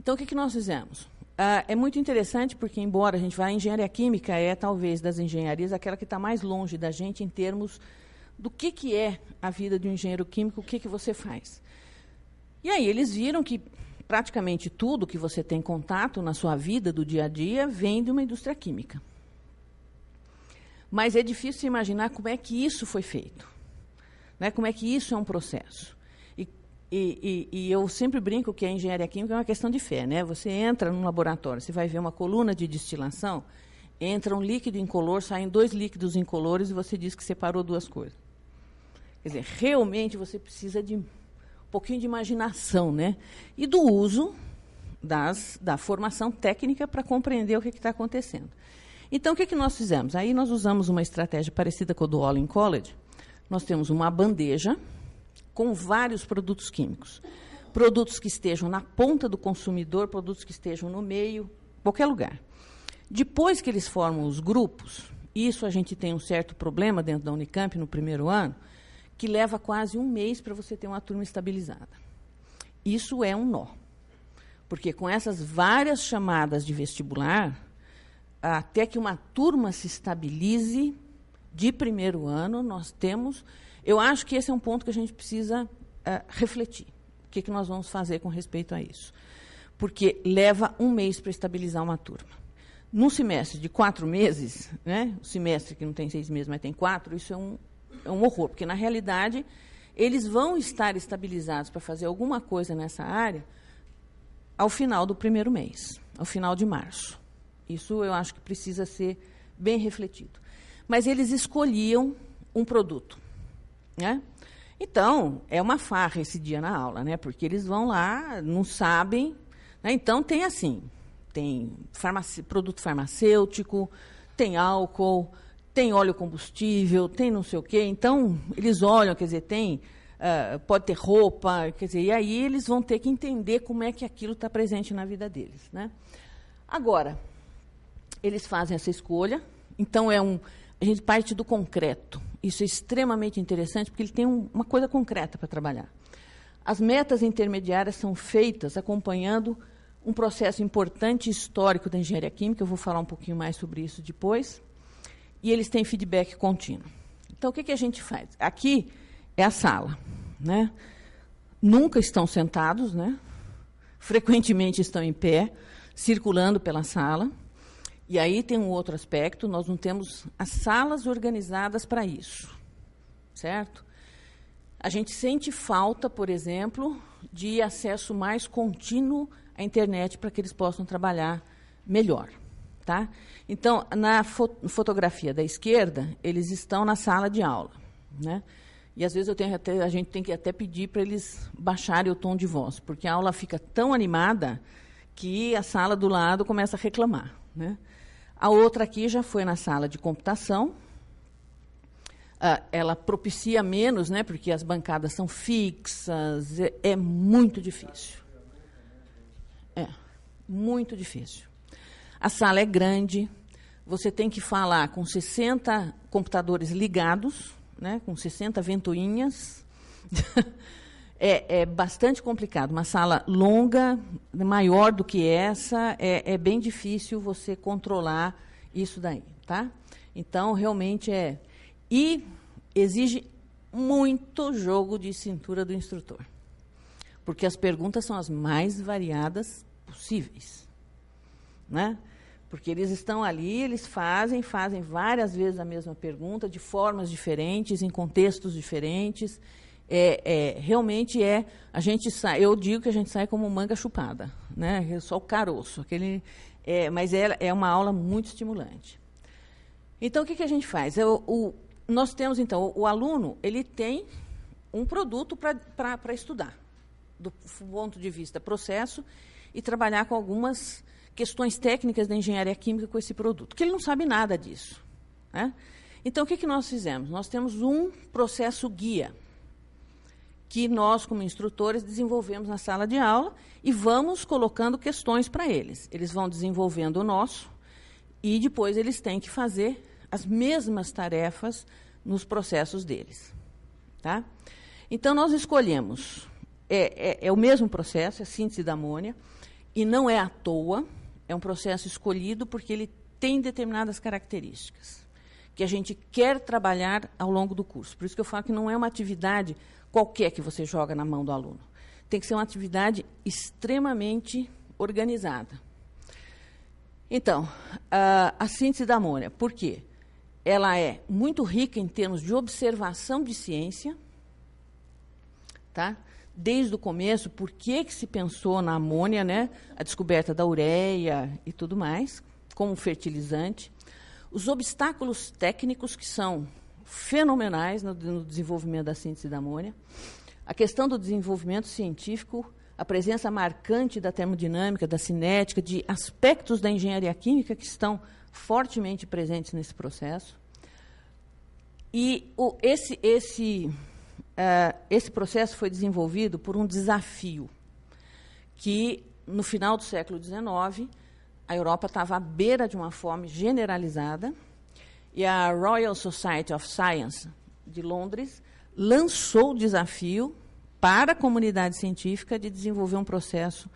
Speaker 4: Então, o que, que nós fizemos? Ah, é muito interessante porque, embora a gente vá, a engenharia química é, talvez, das engenharias, aquela que está mais longe da gente em termos do que, que é a vida de um engenheiro químico, o que, que você faz. E aí eles viram que praticamente tudo que você tem contato na sua vida do dia a dia vem de uma indústria química. Mas é difícil imaginar como é que isso foi feito, né? como é que isso é um processo. E, e, e eu sempre brinco que a engenharia química é uma questão de fé. Né? Você entra num laboratório, você vai ver uma coluna de destilação, entra um líquido incolor, saem dois líquidos incolores e você diz que separou duas coisas. Quer dizer, realmente você precisa de um pouquinho de imaginação, né? E do uso das, da formação técnica para compreender o que está acontecendo. Então, o que, que nós fizemos? Aí nós usamos uma estratégia parecida com a do All in College. Nós temos uma bandeja com vários produtos químicos. Produtos que estejam na ponta do consumidor, produtos que estejam no meio, qualquer lugar. Depois que eles formam os grupos, isso a gente tem um certo problema dentro da Unicamp no primeiro ano, que leva quase um mês para você ter uma turma estabilizada. Isso é um nó. Porque com essas várias chamadas de vestibular, até que uma turma se estabilize de primeiro ano, nós temos. Eu acho que esse é um ponto que a gente precisa uh, refletir. O que, que nós vamos fazer com respeito a isso? Porque leva um mês para estabilizar uma turma. Num semestre de quatro meses, né, o semestre que não tem seis meses, mas tem quatro, isso é um, é um horror, porque na realidade eles vão estar estabilizados para fazer alguma coisa nessa área ao final do primeiro mês, ao final de março. Isso eu acho que precisa ser bem refletido. Mas eles escolhiam um produto, né? Então, é uma farra esse dia na aula, né? Porque eles vão lá, não sabem. Né? Então, tem assim, tem farmac... produto farmacêutico, tem álcool, tem óleo combustível, tem não sei o quê. Então, eles olham, quer dizer, tem, uh, pode ter roupa, quer dizer, e aí eles vão ter que entender como é que aquilo está presente na vida deles. Né? Agora, eles fazem essa escolha, então é um. A gente parte do concreto. Isso é extremamente interessante, porque ele tem um, uma coisa concreta para trabalhar. As metas intermediárias são feitas acompanhando um processo importante histórico da engenharia química, eu vou falar um pouquinho mais sobre isso depois e eles têm feedback contínuo. Então, o que, que a gente faz? Aqui é a sala. Né? Nunca estão sentados, né? frequentemente estão em pé, circulando pela sala. E aí tem um outro aspecto: nós não temos as salas organizadas para isso, certo? A gente sente falta, por exemplo, de acesso mais contínuo à internet para que eles possam trabalhar melhor tá? Então, na fo fotografia da esquerda, eles estão na sala de aula, né? E às vezes eu tenho até, a gente tem que até pedir para eles baixarem o tom de voz, porque a aula fica tão animada que a sala do lado começa a reclamar, né? A outra aqui já foi na sala de computação. Ah, ela propicia menos, né? Porque as bancadas são fixas, é, é muito difícil. É, muito difícil. A sala é grande, você tem que falar com 60 computadores ligados, né, com 60 ventoinhas. é, é, bastante complicado. Uma sala longa, maior do que essa, é, é bem difícil você controlar isso daí, tá? Então, realmente é. E exige muito jogo de cintura do instrutor. Porque as perguntas são as mais variadas possíveis. Né? Porque eles estão ali, eles fazem, fazem várias vezes a mesma pergunta, de formas diferentes, em contextos diferentes. É, é, realmente é a gente sai eu digo que a gente sai como manga chupada né só o caroço aquele é, mas é, é uma aula muito estimulante então o que, que a gente faz eu, é, o, nós temos então o, o, aluno ele tem um produto para estudar do ponto de vista processo e trabalhar com algumas questões técnicas da engenharia química com esse produto, que ele não sabe nada disso. Né? Então, o que, que nós fizemos? Nós temos um processo guia que nós, como instrutores, desenvolvemos na sala de aula e vamos colocando questões para eles. Eles vão desenvolvendo o nosso e depois eles têm que fazer as mesmas tarefas nos processos deles. Tá? Então, nós escolhemos, é, é, é o mesmo processo, é síntese da amônia, e não é à toa, é um processo escolhido porque ele tem determinadas características que a gente quer trabalhar ao longo do curso. Por isso que eu falo que não é uma atividade qualquer que você joga na mão do aluno. Tem que ser uma atividade extremamente organizada. Então, a, síntese da amônia. por quê? Ela é muito rica em termos de observação de ciência, tá? desde o começo por que, que se pensou na amônia, né? a descoberta da ureia e tudo mais, como fertilizante. Os obstáculos técnicos que são fenomenais no, no desenvolvimento da síntese da amônia. A questão do desenvolvimento científico, a presença marcante da termodinâmica, da cinética, de aspectos da engenharia química que estão fortemente presentes nesse processo. E o, esse, esse uh, esse processo foi desenvolvido por um desafio que, no final do século XIX, a Europa estava à beira de uma fome generalizada e a Royal Society of Science de Londres lançou o desafio para a comunidade científica de desenvolver um processo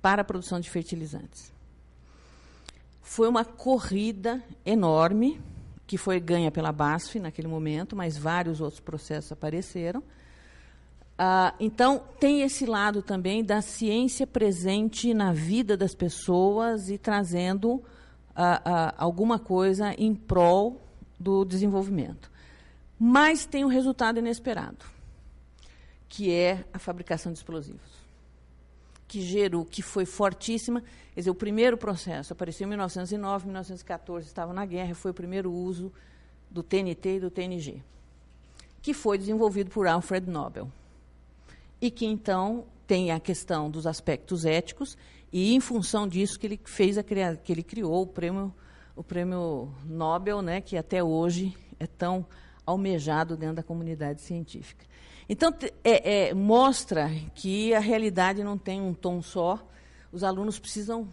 Speaker 4: para a produção de fertilizantes. Foi uma corrida enorme que foi ganha pela BASF naquele momento, mas vários outros processos apareceram. Ah, então, tem esse lado também da ciência presente na vida das pessoas e trazendo ah, ah, alguma coisa em prol do desenvolvimento. Mas tem um resultado inesperado, que é a fabricação de explosivos que gerou, que foi fortíssima. Quer dizer, o primeiro processo apareceu em 1909, 1914, estava na guerra, foi o primeiro uso do TNT e do TNG, que foi desenvolvido por Alfred Nobel. E que então tem a questão dos aspectos éticos e em função disso que ele fez a criar, que ele criou o prêmio o prêmio Nobel, né, que até hoje é tão almejado dentro da comunidade científica. Então, é, é, mostra que a realidade não tem um tom só. Os alunos precisam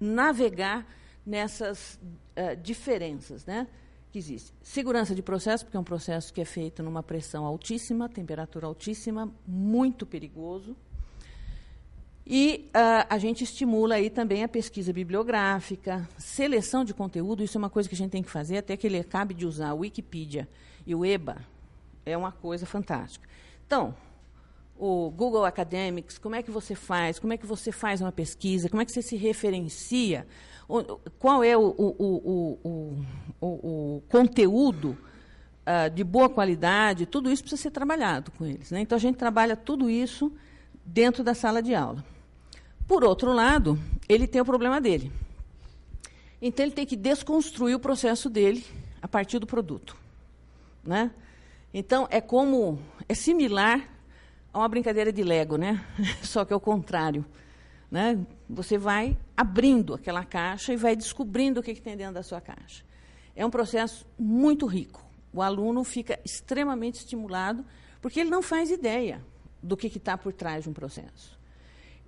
Speaker 4: navegar nessas uh, diferenças né, que existem. Segurança de processo, porque é um processo que é feito numa pressão altíssima, temperatura altíssima, muito perigoso. E uh, a gente estimula aí também a pesquisa bibliográfica, seleção de conteúdo, isso é uma coisa que a gente tem que fazer até que ele acabe de usar a Wikipedia e o EBA. É uma coisa fantástica. Então, o Google Academics, como é que você faz? Como é que você faz uma pesquisa? Como é que você se referencia? Qual é o, o, o, o conteúdo uh, de boa qualidade? Tudo isso precisa ser trabalhado com eles. Né? Então, a gente trabalha tudo isso dentro da sala de aula. Por outro lado, ele tem o problema dele. Então, ele tem que desconstruir o processo dele a partir do produto. Né? Então, é como. É similar a uma brincadeira de Lego, né? Só que é o contrário. Né? Você vai abrindo aquela caixa e vai descobrindo o que, que tem dentro da sua caixa. É um processo muito rico. O aluno fica extremamente estimulado, porque ele não faz ideia do que está por trás de um processo.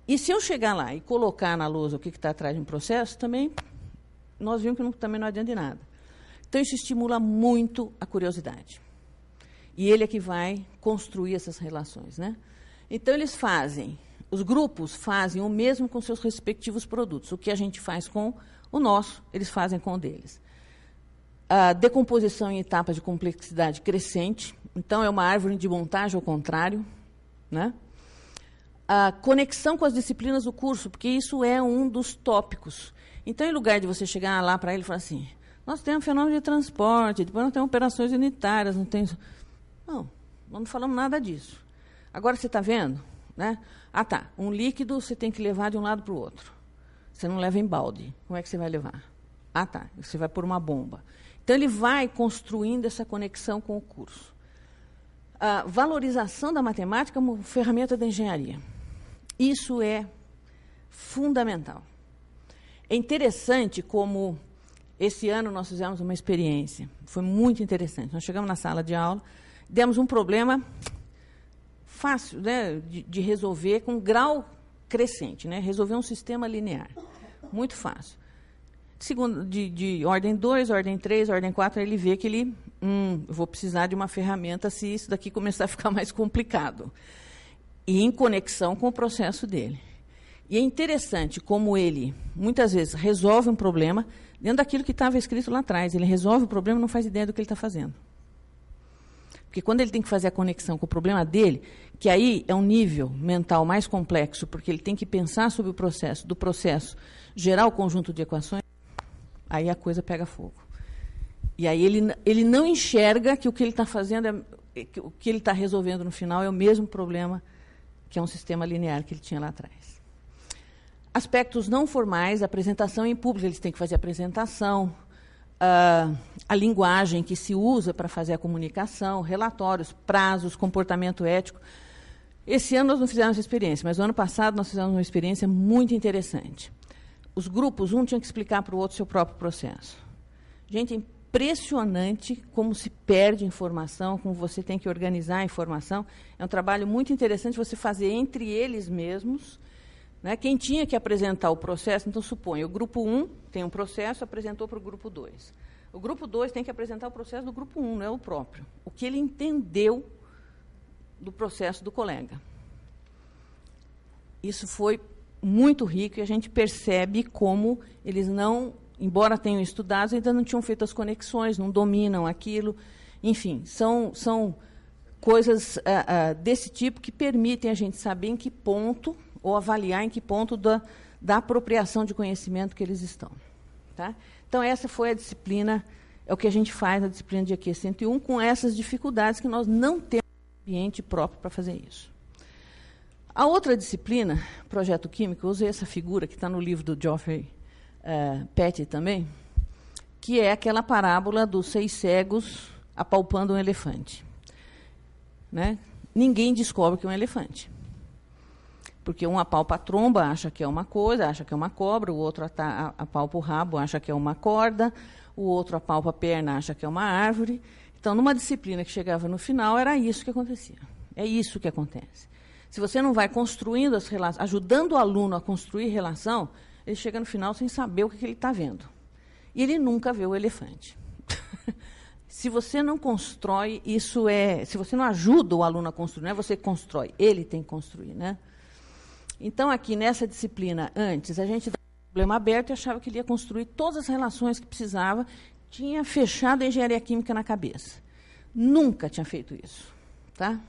Speaker 4: E se eu chegar lá e colocar na lousa o que está atrás de um processo, também nós vimos que não, também não adianta de nada. Então, isso estimula muito a curiosidade. E ele é que vai construir essas relações, né? Então eles fazem, os grupos fazem o mesmo com seus respectivos produtos. O que a gente faz com o nosso, eles fazem com o deles. A decomposição em etapas de complexidade crescente, então é uma árvore de montagem ao contrário, né? A conexão com as disciplinas do curso, porque isso é um dos tópicos. Então, em lugar de você chegar lá para ele e falar assim, nós temos fenômeno de transporte, depois nós temos operações unitárias, não tem não, não falamos nada disso. Agora você está vendo? Né? Ah, tá. Um líquido você tem que levar de um lado para o outro. Você não leva em balde. Como é que você vai levar? Ah, tá. Você vai pôr uma bomba. Então, ele vai construindo essa conexão com o curso. A valorização da matemática como é ferramenta da engenharia. Isso é fundamental. É interessante como esse ano nós fizemos uma experiência. Foi muito interessante. Nós chegamos na sala de aula, demos um problema fácil né, de, de, resolver, com grau crescente, né, resolver um sistema linear. Muito fácil. Segundo, de, de ordem 2, ordem 3, ordem 4, ele vê que ele, hum, vou precisar de uma ferramenta se isso daqui começar a ficar mais complicado. E em conexão com o processo dele. E é interessante como ele, muitas vezes, resolve um problema dentro daquilo que estava escrito lá atrás. Ele resolve o problema e não faz ideia do que ele está fazendo. Porque quando ele tem que fazer a conexão com o problema dele, que aí é um nível mental mais complexo, porque ele tem que pensar sobre o processo, do processo gerar o conjunto de equações, aí a coisa pega fogo. E aí ele, ele não enxerga que o que ele está fazendo, é, que o que ele está resolvendo no final é o mesmo problema que é um sistema linear que ele tinha lá atrás. Aspectos não formais, apresentação em público, eles têm que fazer apresentação, uh, a linguagem que se usa para fazer a comunicação, relatórios, prazos, comportamento ético. Esse ano nós não fizemos essa experiência, mas no ano passado nós fizemos uma experiência muito interessante. Os grupos, um tinha que explicar para o outro seu próprio processo. Gente, é impressionante como se perde informação, como você tem que organizar a informação. É um trabalho muito interessante você fazer entre eles mesmos né? Quem tinha que apresentar o processo, então suponha, o grupo 1 tem um processo, apresentou para o grupo 2. O grupo 2 tem que apresentar o processo do grupo 1, não é o próprio. O que ele entendeu do processo do colega. Isso foi muito rico e a gente percebe como eles não, embora tenham estudado, ainda não tinham feito as conexões, não dominam aquilo. Enfim, são, são coisas ah, ah, desse tipo que permitem a gente saber em que ponto ou avaliar em que ponto da, da apropriação de conhecimento que eles estão. Tá? Então, essa foi a disciplina, é o que a gente faz na disciplina de EQ 101, com essas dificuldades que nós não temos ambiente próprio para fazer isso. A outra disciplina, projeto químico, eu usei essa figura que está no livro do Geoffrey uh, eh, Petty também, que é aquela parábola dos seis cegos apalpando um elefante. Né? Ninguém descobre que é um elefante. Porque um apalpa a tromba, acha que é uma coisa, acha que é uma cobra, o outro apalpa o rabo, acha que é uma corda, o outro apalpa a perna, acha que é uma árvore. Então, numa disciplina que chegava no final, era isso que acontecia. É isso que acontece. Se você não vai construindo as relações, ajudando o aluno a construir relação, ele chega no final sem saber o que, que ele está vendo. E ele nunca vê o elefante. se você não constrói, isso é. Se você não ajuda o aluno a construir, não é você que constrói, ele tem que construir, né? Então, aqui nessa disciplina, antes, a gente dava um problema aberto e achava que ele ia construir todas as relações que precisava, tinha fechado a engenharia química na cabeça. Nunca tinha feito isso. Tá?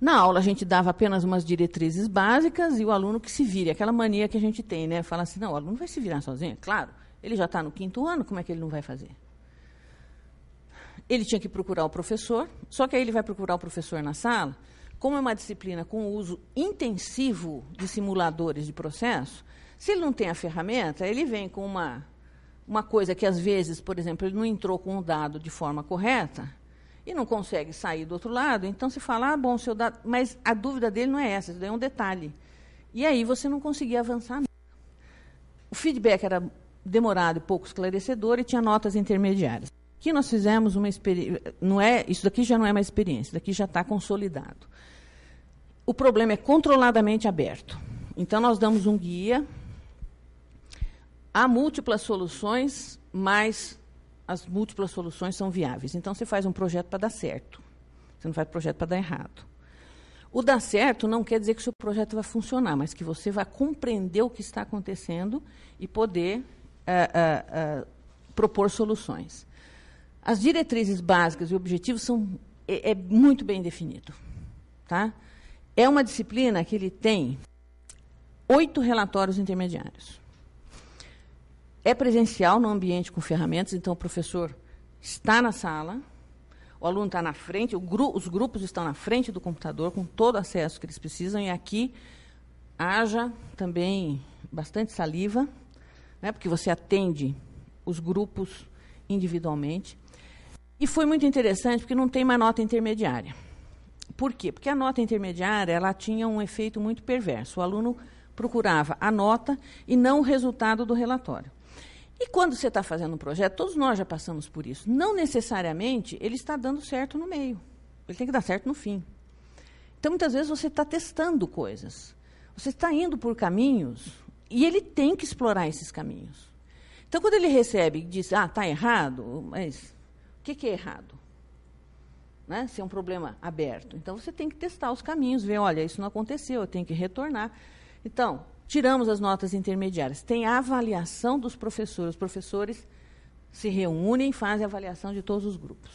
Speaker 4: Na aula, a gente dava apenas umas diretrizes básicas e o aluno que se vire. Aquela mania que a gente tem, né? Fala assim, não, o aluno vai se virar sozinho. Claro, ele já está no quinto ano, como é que ele não vai fazer? Ele tinha que procurar o professor, só que aí ele vai procurar o professor na sala como é uma disciplina com uso intensivo de simuladores de processo, se ele não tem a ferramenta, ele vem com uma, uma coisa que, às vezes, por exemplo, ele não entrou com um dado de forma correta e não consegue sair do outro lado, então se fala, ah, bom, seu dado... Mas a dúvida dele não é essa, isso daí é um detalhe. E aí você não conseguia avançar. O feedback era demorado e pouco esclarecedor e tinha notas intermediárias. Aqui nós fizemos uma experiência, não é, isso daqui já não é uma experiência, isso daqui já está consolidado. O problema é controladamente aberto. Então, nós damos um guia. Há múltiplas soluções, mas as múltiplas soluções são viáveis. Então, você faz um projeto para dar certo. Você não faz projeto para dar errado. O dar certo não quer dizer que o seu projeto vai funcionar, mas que você vai compreender o que está acontecendo e poder eh, eh, eh, propor soluções. As diretrizes básicas e objetivos são é, é muito bem definido, tá? É uma disciplina que ele tem oito relatórios intermediários. É presencial no ambiente com ferramentas, então o professor está na sala, o aluno está na frente, gru os grupos estão na frente do computador com todo o acesso que eles precisam, e aqui haja também bastante saliva, né, porque você atende os grupos individualmente. E foi muito interessante, porque não tem uma nota intermediária. Por quê? Porque a nota intermediária ela tinha um efeito muito perverso. O aluno procurava a nota e não o resultado do relatório. E quando você está fazendo um projeto, todos nós já passamos por isso. Não necessariamente ele está dando certo no meio. Ele tem que dar certo no fim. Então, muitas vezes, você está testando coisas. Você está indo por caminhos e ele tem que explorar esses caminhos. Então, quando ele recebe e diz, ah, está errado, mas o que, que é errado? né, ser um problema aberto. Então, você tem que testar os caminhos, ver, olha, isso não aconteceu, eu tenho que retornar. Então, tiramos as notas intermediárias. Tem a avaliação dos professores. Os professores se reúnem e fazem a avaliação de todos os grupos.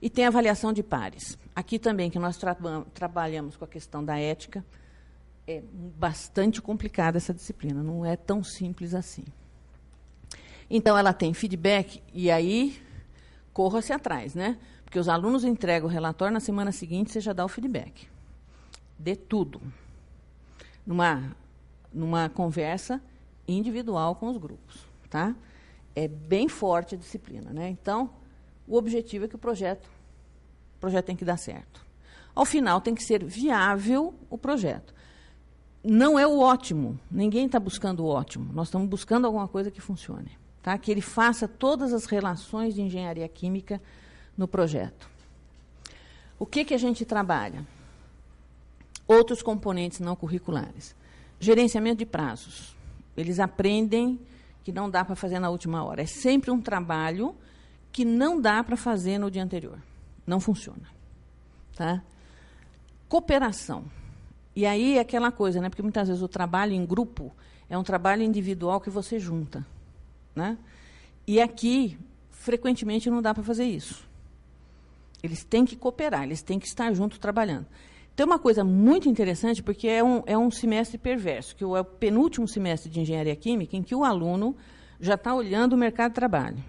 Speaker 4: E tem a avaliação de pares. Aqui também, que nós tra trabalhamos com a questão da ética, é bastante complicada essa disciplina, não é tão simples assim. Então, ela tem feedback, e aí corra-se atrás, né? Porque os alunos entregam o relatório, na semana seguinte você já dá o feedback. De tudo. Numa, numa conversa individual com os grupos. Tá? É bem forte a disciplina. Né? Então, o objetivo é que o projeto, o projeto tem que dar certo. Ao final, tem que ser viável o projeto. Não é o ótimo. Ninguém está buscando o ótimo. Nós estamos buscando alguma coisa que funcione. Tá? Que ele faça todas as relações de engenharia química no projeto. O que, que a gente trabalha? Outros componentes não curriculares. Gerenciamento de prazos. Eles aprendem que não dá para fazer na última hora. É sempre um trabalho que não dá para fazer no dia anterior. Não funciona. Tá? Cooperação. E aí é aquela coisa, né? Porque muitas vezes o trabalho em grupo é um trabalho individual que você junta, né? E aqui frequentemente não dá para fazer isso. Eles têm que cooperar, eles têm que estar juntos trabalhando. Então, uma coisa muito interessante, porque é um, é um semestre perverso, que é o penúltimo semestre de engenharia química, em que o aluno já está olhando o mercado de trabalho.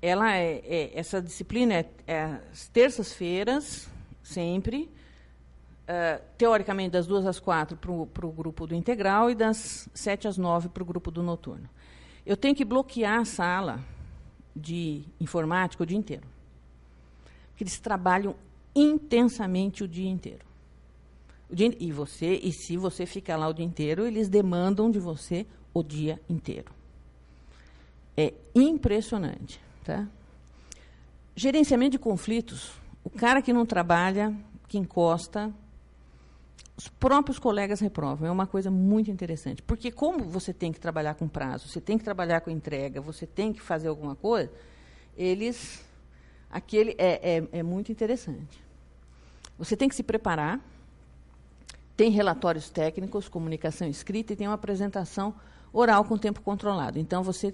Speaker 4: Ela é, é essa disciplina é, é às terças-feiras, sempre, uh, teoricamente das duas às quatro para o grupo do integral e das sete às nove para o grupo do noturno. Eu tenho que bloquear a sala de informática o dia inteiro que eles trabalham intensamente o dia inteiro. O dia, e você, e se você ficar lá o dia inteiro, eles demandam de você o dia inteiro. É impressionante, tá? Gerenciamento de conflitos. O cara que não trabalha, que encosta, os próprios colegas reprovam. É uma coisa muito interessante. Porque como você tem que trabalhar com prazo, você tem que trabalhar com entrega, você tem que fazer alguma coisa, eles aquele é, é, é muito interessante. Você tem que se preparar, tem relatórios técnicos, comunicação escrita e tem uma apresentação oral com tempo controlado. Então, você.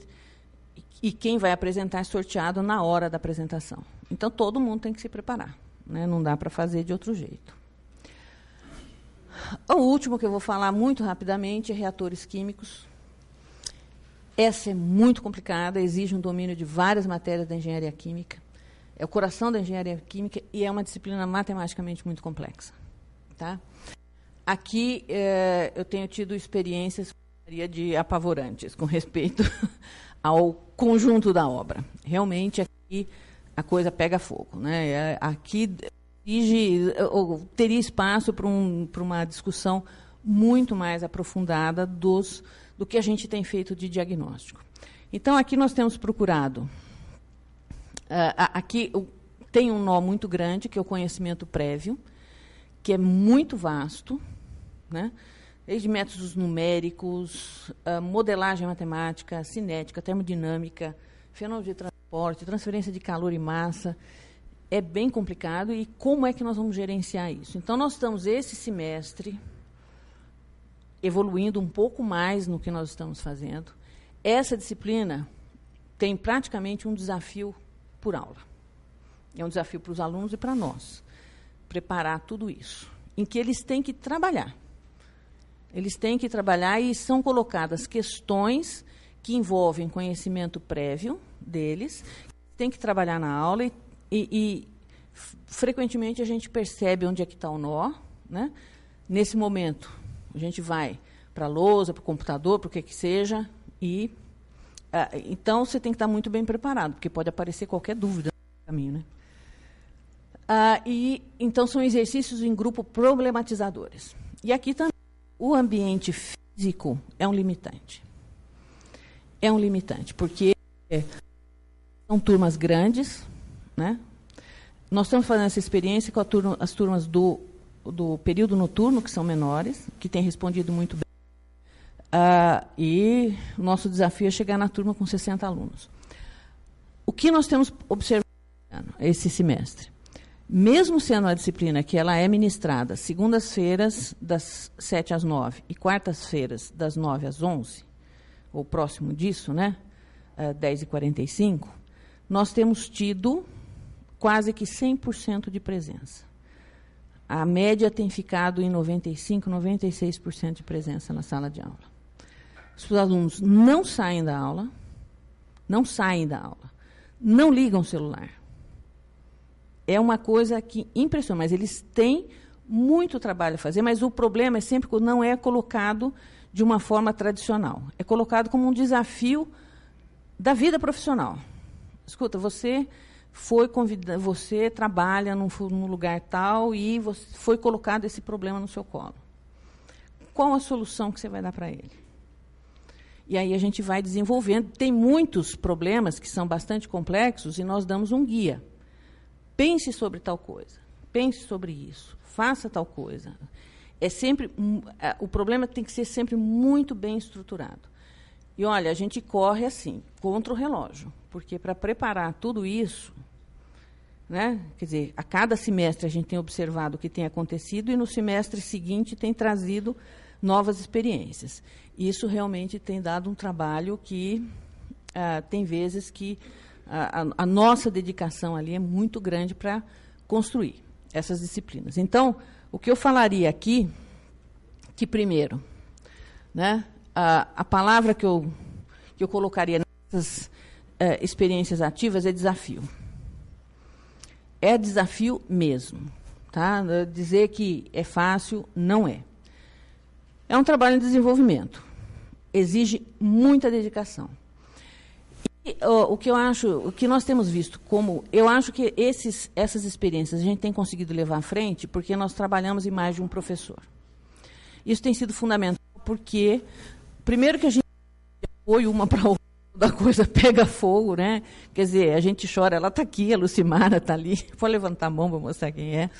Speaker 4: E quem vai apresentar é sorteado na hora da apresentação. Então, todo mundo tem que se preparar. Né? Não dá para fazer de outro jeito. O último que eu vou falar muito rapidamente é reatores químicos. Essa é muito complicada, exige um domínio de várias matérias da engenharia química. É o coração da engenharia química e é uma disciplina matematicamente muito complexa. Tá? Aqui eh, eu tenho tido experiências de apavorantes com respeito ao conjunto da obra. Realmente aqui a coisa pega fogo. Né? É, aqui exige, teria espaço para um, uma discussão muito mais aprofundada dos, do que a gente tem feito de diagnóstico. Então, aqui nós temos procurado ah, aqui tem um nó muito grande, que é o conhecimento prévio, que é muito vasto, né? desde métodos numéricos, ah, modelagem matemática, cinética, termodinâmica, fenômeno de transporte, transferência de calor e massa. É bem complicado e como é que nós vamos gerenciar isso? Então, nós estamos esse semestre evoluindo um pouco mais no que nós estamos fazendo. Essa disciplina tem praticamente um desafio por aula. É um desafio para os alunos e para nós preparar tudo isso, em que eles têm que trabalhar. Eles têm que trabalhar e são colocadas questões que envolvem conhecimento prévio deles, tem que trabalhar na aula e, e, e frequentemente a gente percebe onde é que está o nó, né? Nesse momento, a gente vai para a lousa, para o computador, para o que que seja, e é, então, você tem que estar muito bem preparado, porque pode aparecer qualquer dúvida no caminho. Né? Ah, e, então, são exercícios em grupo problematizadores. E aqui também, o ambiente físico é um limitante. É um limitante, porque é, são turmas grandes. Né? Nós estamos fazendo essa experiência com turma, as turmas do, do período noturno, que são menores, que têm respondido muito bem Uh, e o nosso desafio é chegar na turma com 60 alunos. O que nós temos observado esse semestre? Mesmo sendo uma disciplina que ela é ministrada segundas-feiras das 7 às 9 e quartas-feiras das 9 às 11, ou próximo disso, né? Uh, ah, 10 e 45, nós temos tido quase que 100% de presença. A média tem ficado em 95, 96% de presença na sala de aula os alunos não saem da aula, não saem da aula, não ligam o celular. É uma coisa que impressiona, mas eles têm muito trabalho a fazer, mas o problema é sempre que não é colocado de uma forma tradicional. É colocado como um desafio da vida profissional. Escuta, você foi convidado, você trabalha num, num lugar tal e foi colocado esse problema no seu colo. Qual a solução que você vai dar para ele? E aí a gente vai desenvolvendo. Tem muitos problemas que são bastante complexos e nós damos um guia. Pense sobre tal coisa, pense sobre isso, faça tal coisa. É sempre é, o problema tem que ser sempre muito bem estruturado. E olha, a gente corre assim, contra o relógio, porque para preparar tudo isso, né? Quer dizer, a cada semestre a gente tem observado o que tem acontecido e no semestre seguinte tem trazido novas experiências. Isso realmente tem dado um trabalho que ah, tem vezes que a, a, nossa dedicação ali é muito grande para construir essas disciplinas. Então, o que eu falaria aqui, que primeiro, né, a, a palavra que eu, que eu colocaria nessas eh, experiências ativas é desafio. É desafio mesmo. Tá? Dizer que é fácil, não é. É um trabalho em desenvolvimento. Exige muita dedicação. E, o que eu acho, o que nós temos visto como, eu acho que esses, essas experiências a gente tem conseguido levar à frente porque nós trabalhamos em mais de um professor. Isso tem sido fundamental porque, primeiro que a gente apoia uma para outra, Toda coisa pega fogo, né? Quer dizer, a gente chora, ela está aqui, a Lucimara está ali. Vou levantar a mão para mostrar quem é.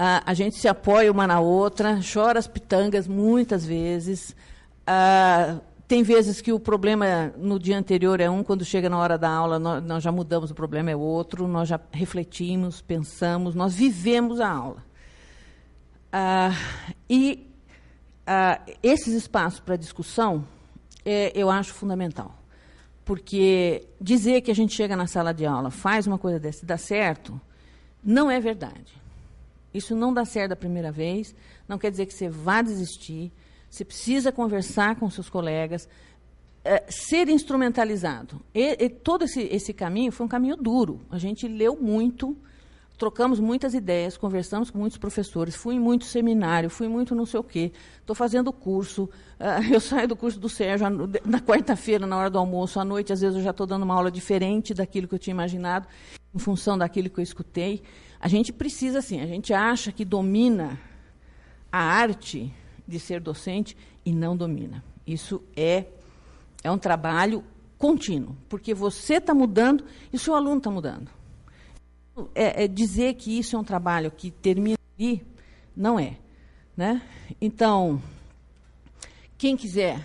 Speaker 4: Ah, a gente se apoia uma na outra, chora as pitangas muitas vezes. Ah, tem vezes que o problema no dia anterior é um, quando chega na hora da aula, nós, nós, já mudamos, o problema é outro, nós já refletimos, pensamos, nós vivemos a aula. Ah, e ah, esses espaços para discussão é, eu acho fundamental. Porque dizer que a gente chega na sala de aula, faz uma coisa dessa e dá certo, não é verdade. Isso não dá certo da primeira vez, não quer dizer que você vá desistir. Você precisa conversar com seus colegas, é, ser instrumentalizado. E, e todo esse, esse caminho foi um caminho duro. A gente leu muito, trocamos muitas ideias, conversamos com muitos professores, fui em muito seminário, fui muito não sei o quê, estou fazendo curso, uh, eu saio do curso do Sérgio na quarta-feira, na hora do almoço, à noite, às vezes eu já estou dando uma aula diferente daquilo que eu tinha imaginado, em função daquilo que eu escutei. A gente precisa, assim, a gente acha que domina a arte de ser docente e não domina. Isso é, é um trabalho contínuo, porque você está mudando e o seu aluno está mudando. É, é dizer que isso é um trabalho que termina ali, não é. Né? Então, quem quiser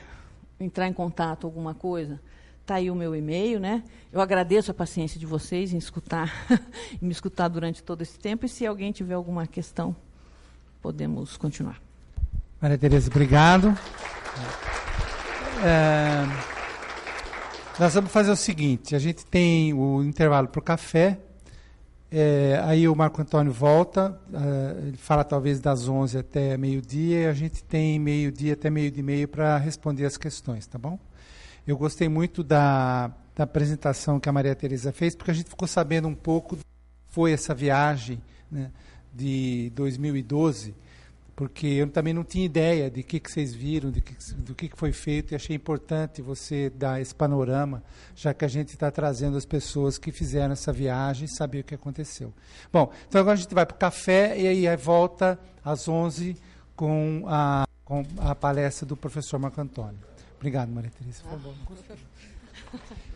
Speaker 4: entrar em contato alguma coisa, Está aí o meu e-mail, né? Eu agradeço a paciência de vocês em escutar, em me escutar durante todo esse tempo. E se alguém tiver alguma questão, podemos continuar.
Speaker 1: Maria Tereza, obrigado.
Speaker 4: É,
Speaker 1: nós vamos fazer o seguinte: a gente tem o intervalo para o café. É, aí o Marco Antônio volta, é, ele fala talvez das 11 até meio-dia, e a gente tem meio-dia até meio-dia e meio para responder as questões, tá bom? Eu gostei muito da, da apresentação que a Maria Tereza fez, porque a gente ficou sabendo um pouco foi essa viagem né, de 2012, porque eu também não tinha ideia de que, que vocês viram, de que, do que, que foi feito, e achei importante você dar esse panorama, já que a gente está trazendo as pessoas que fizeram essa viagem e saber o que aconteceu. Bom, então agora a gente vai para o café e aí volta às 11 com a, com a palestra do professor Marco Antônio. Obrigado, Maria Teresa. Foi bom. Ah.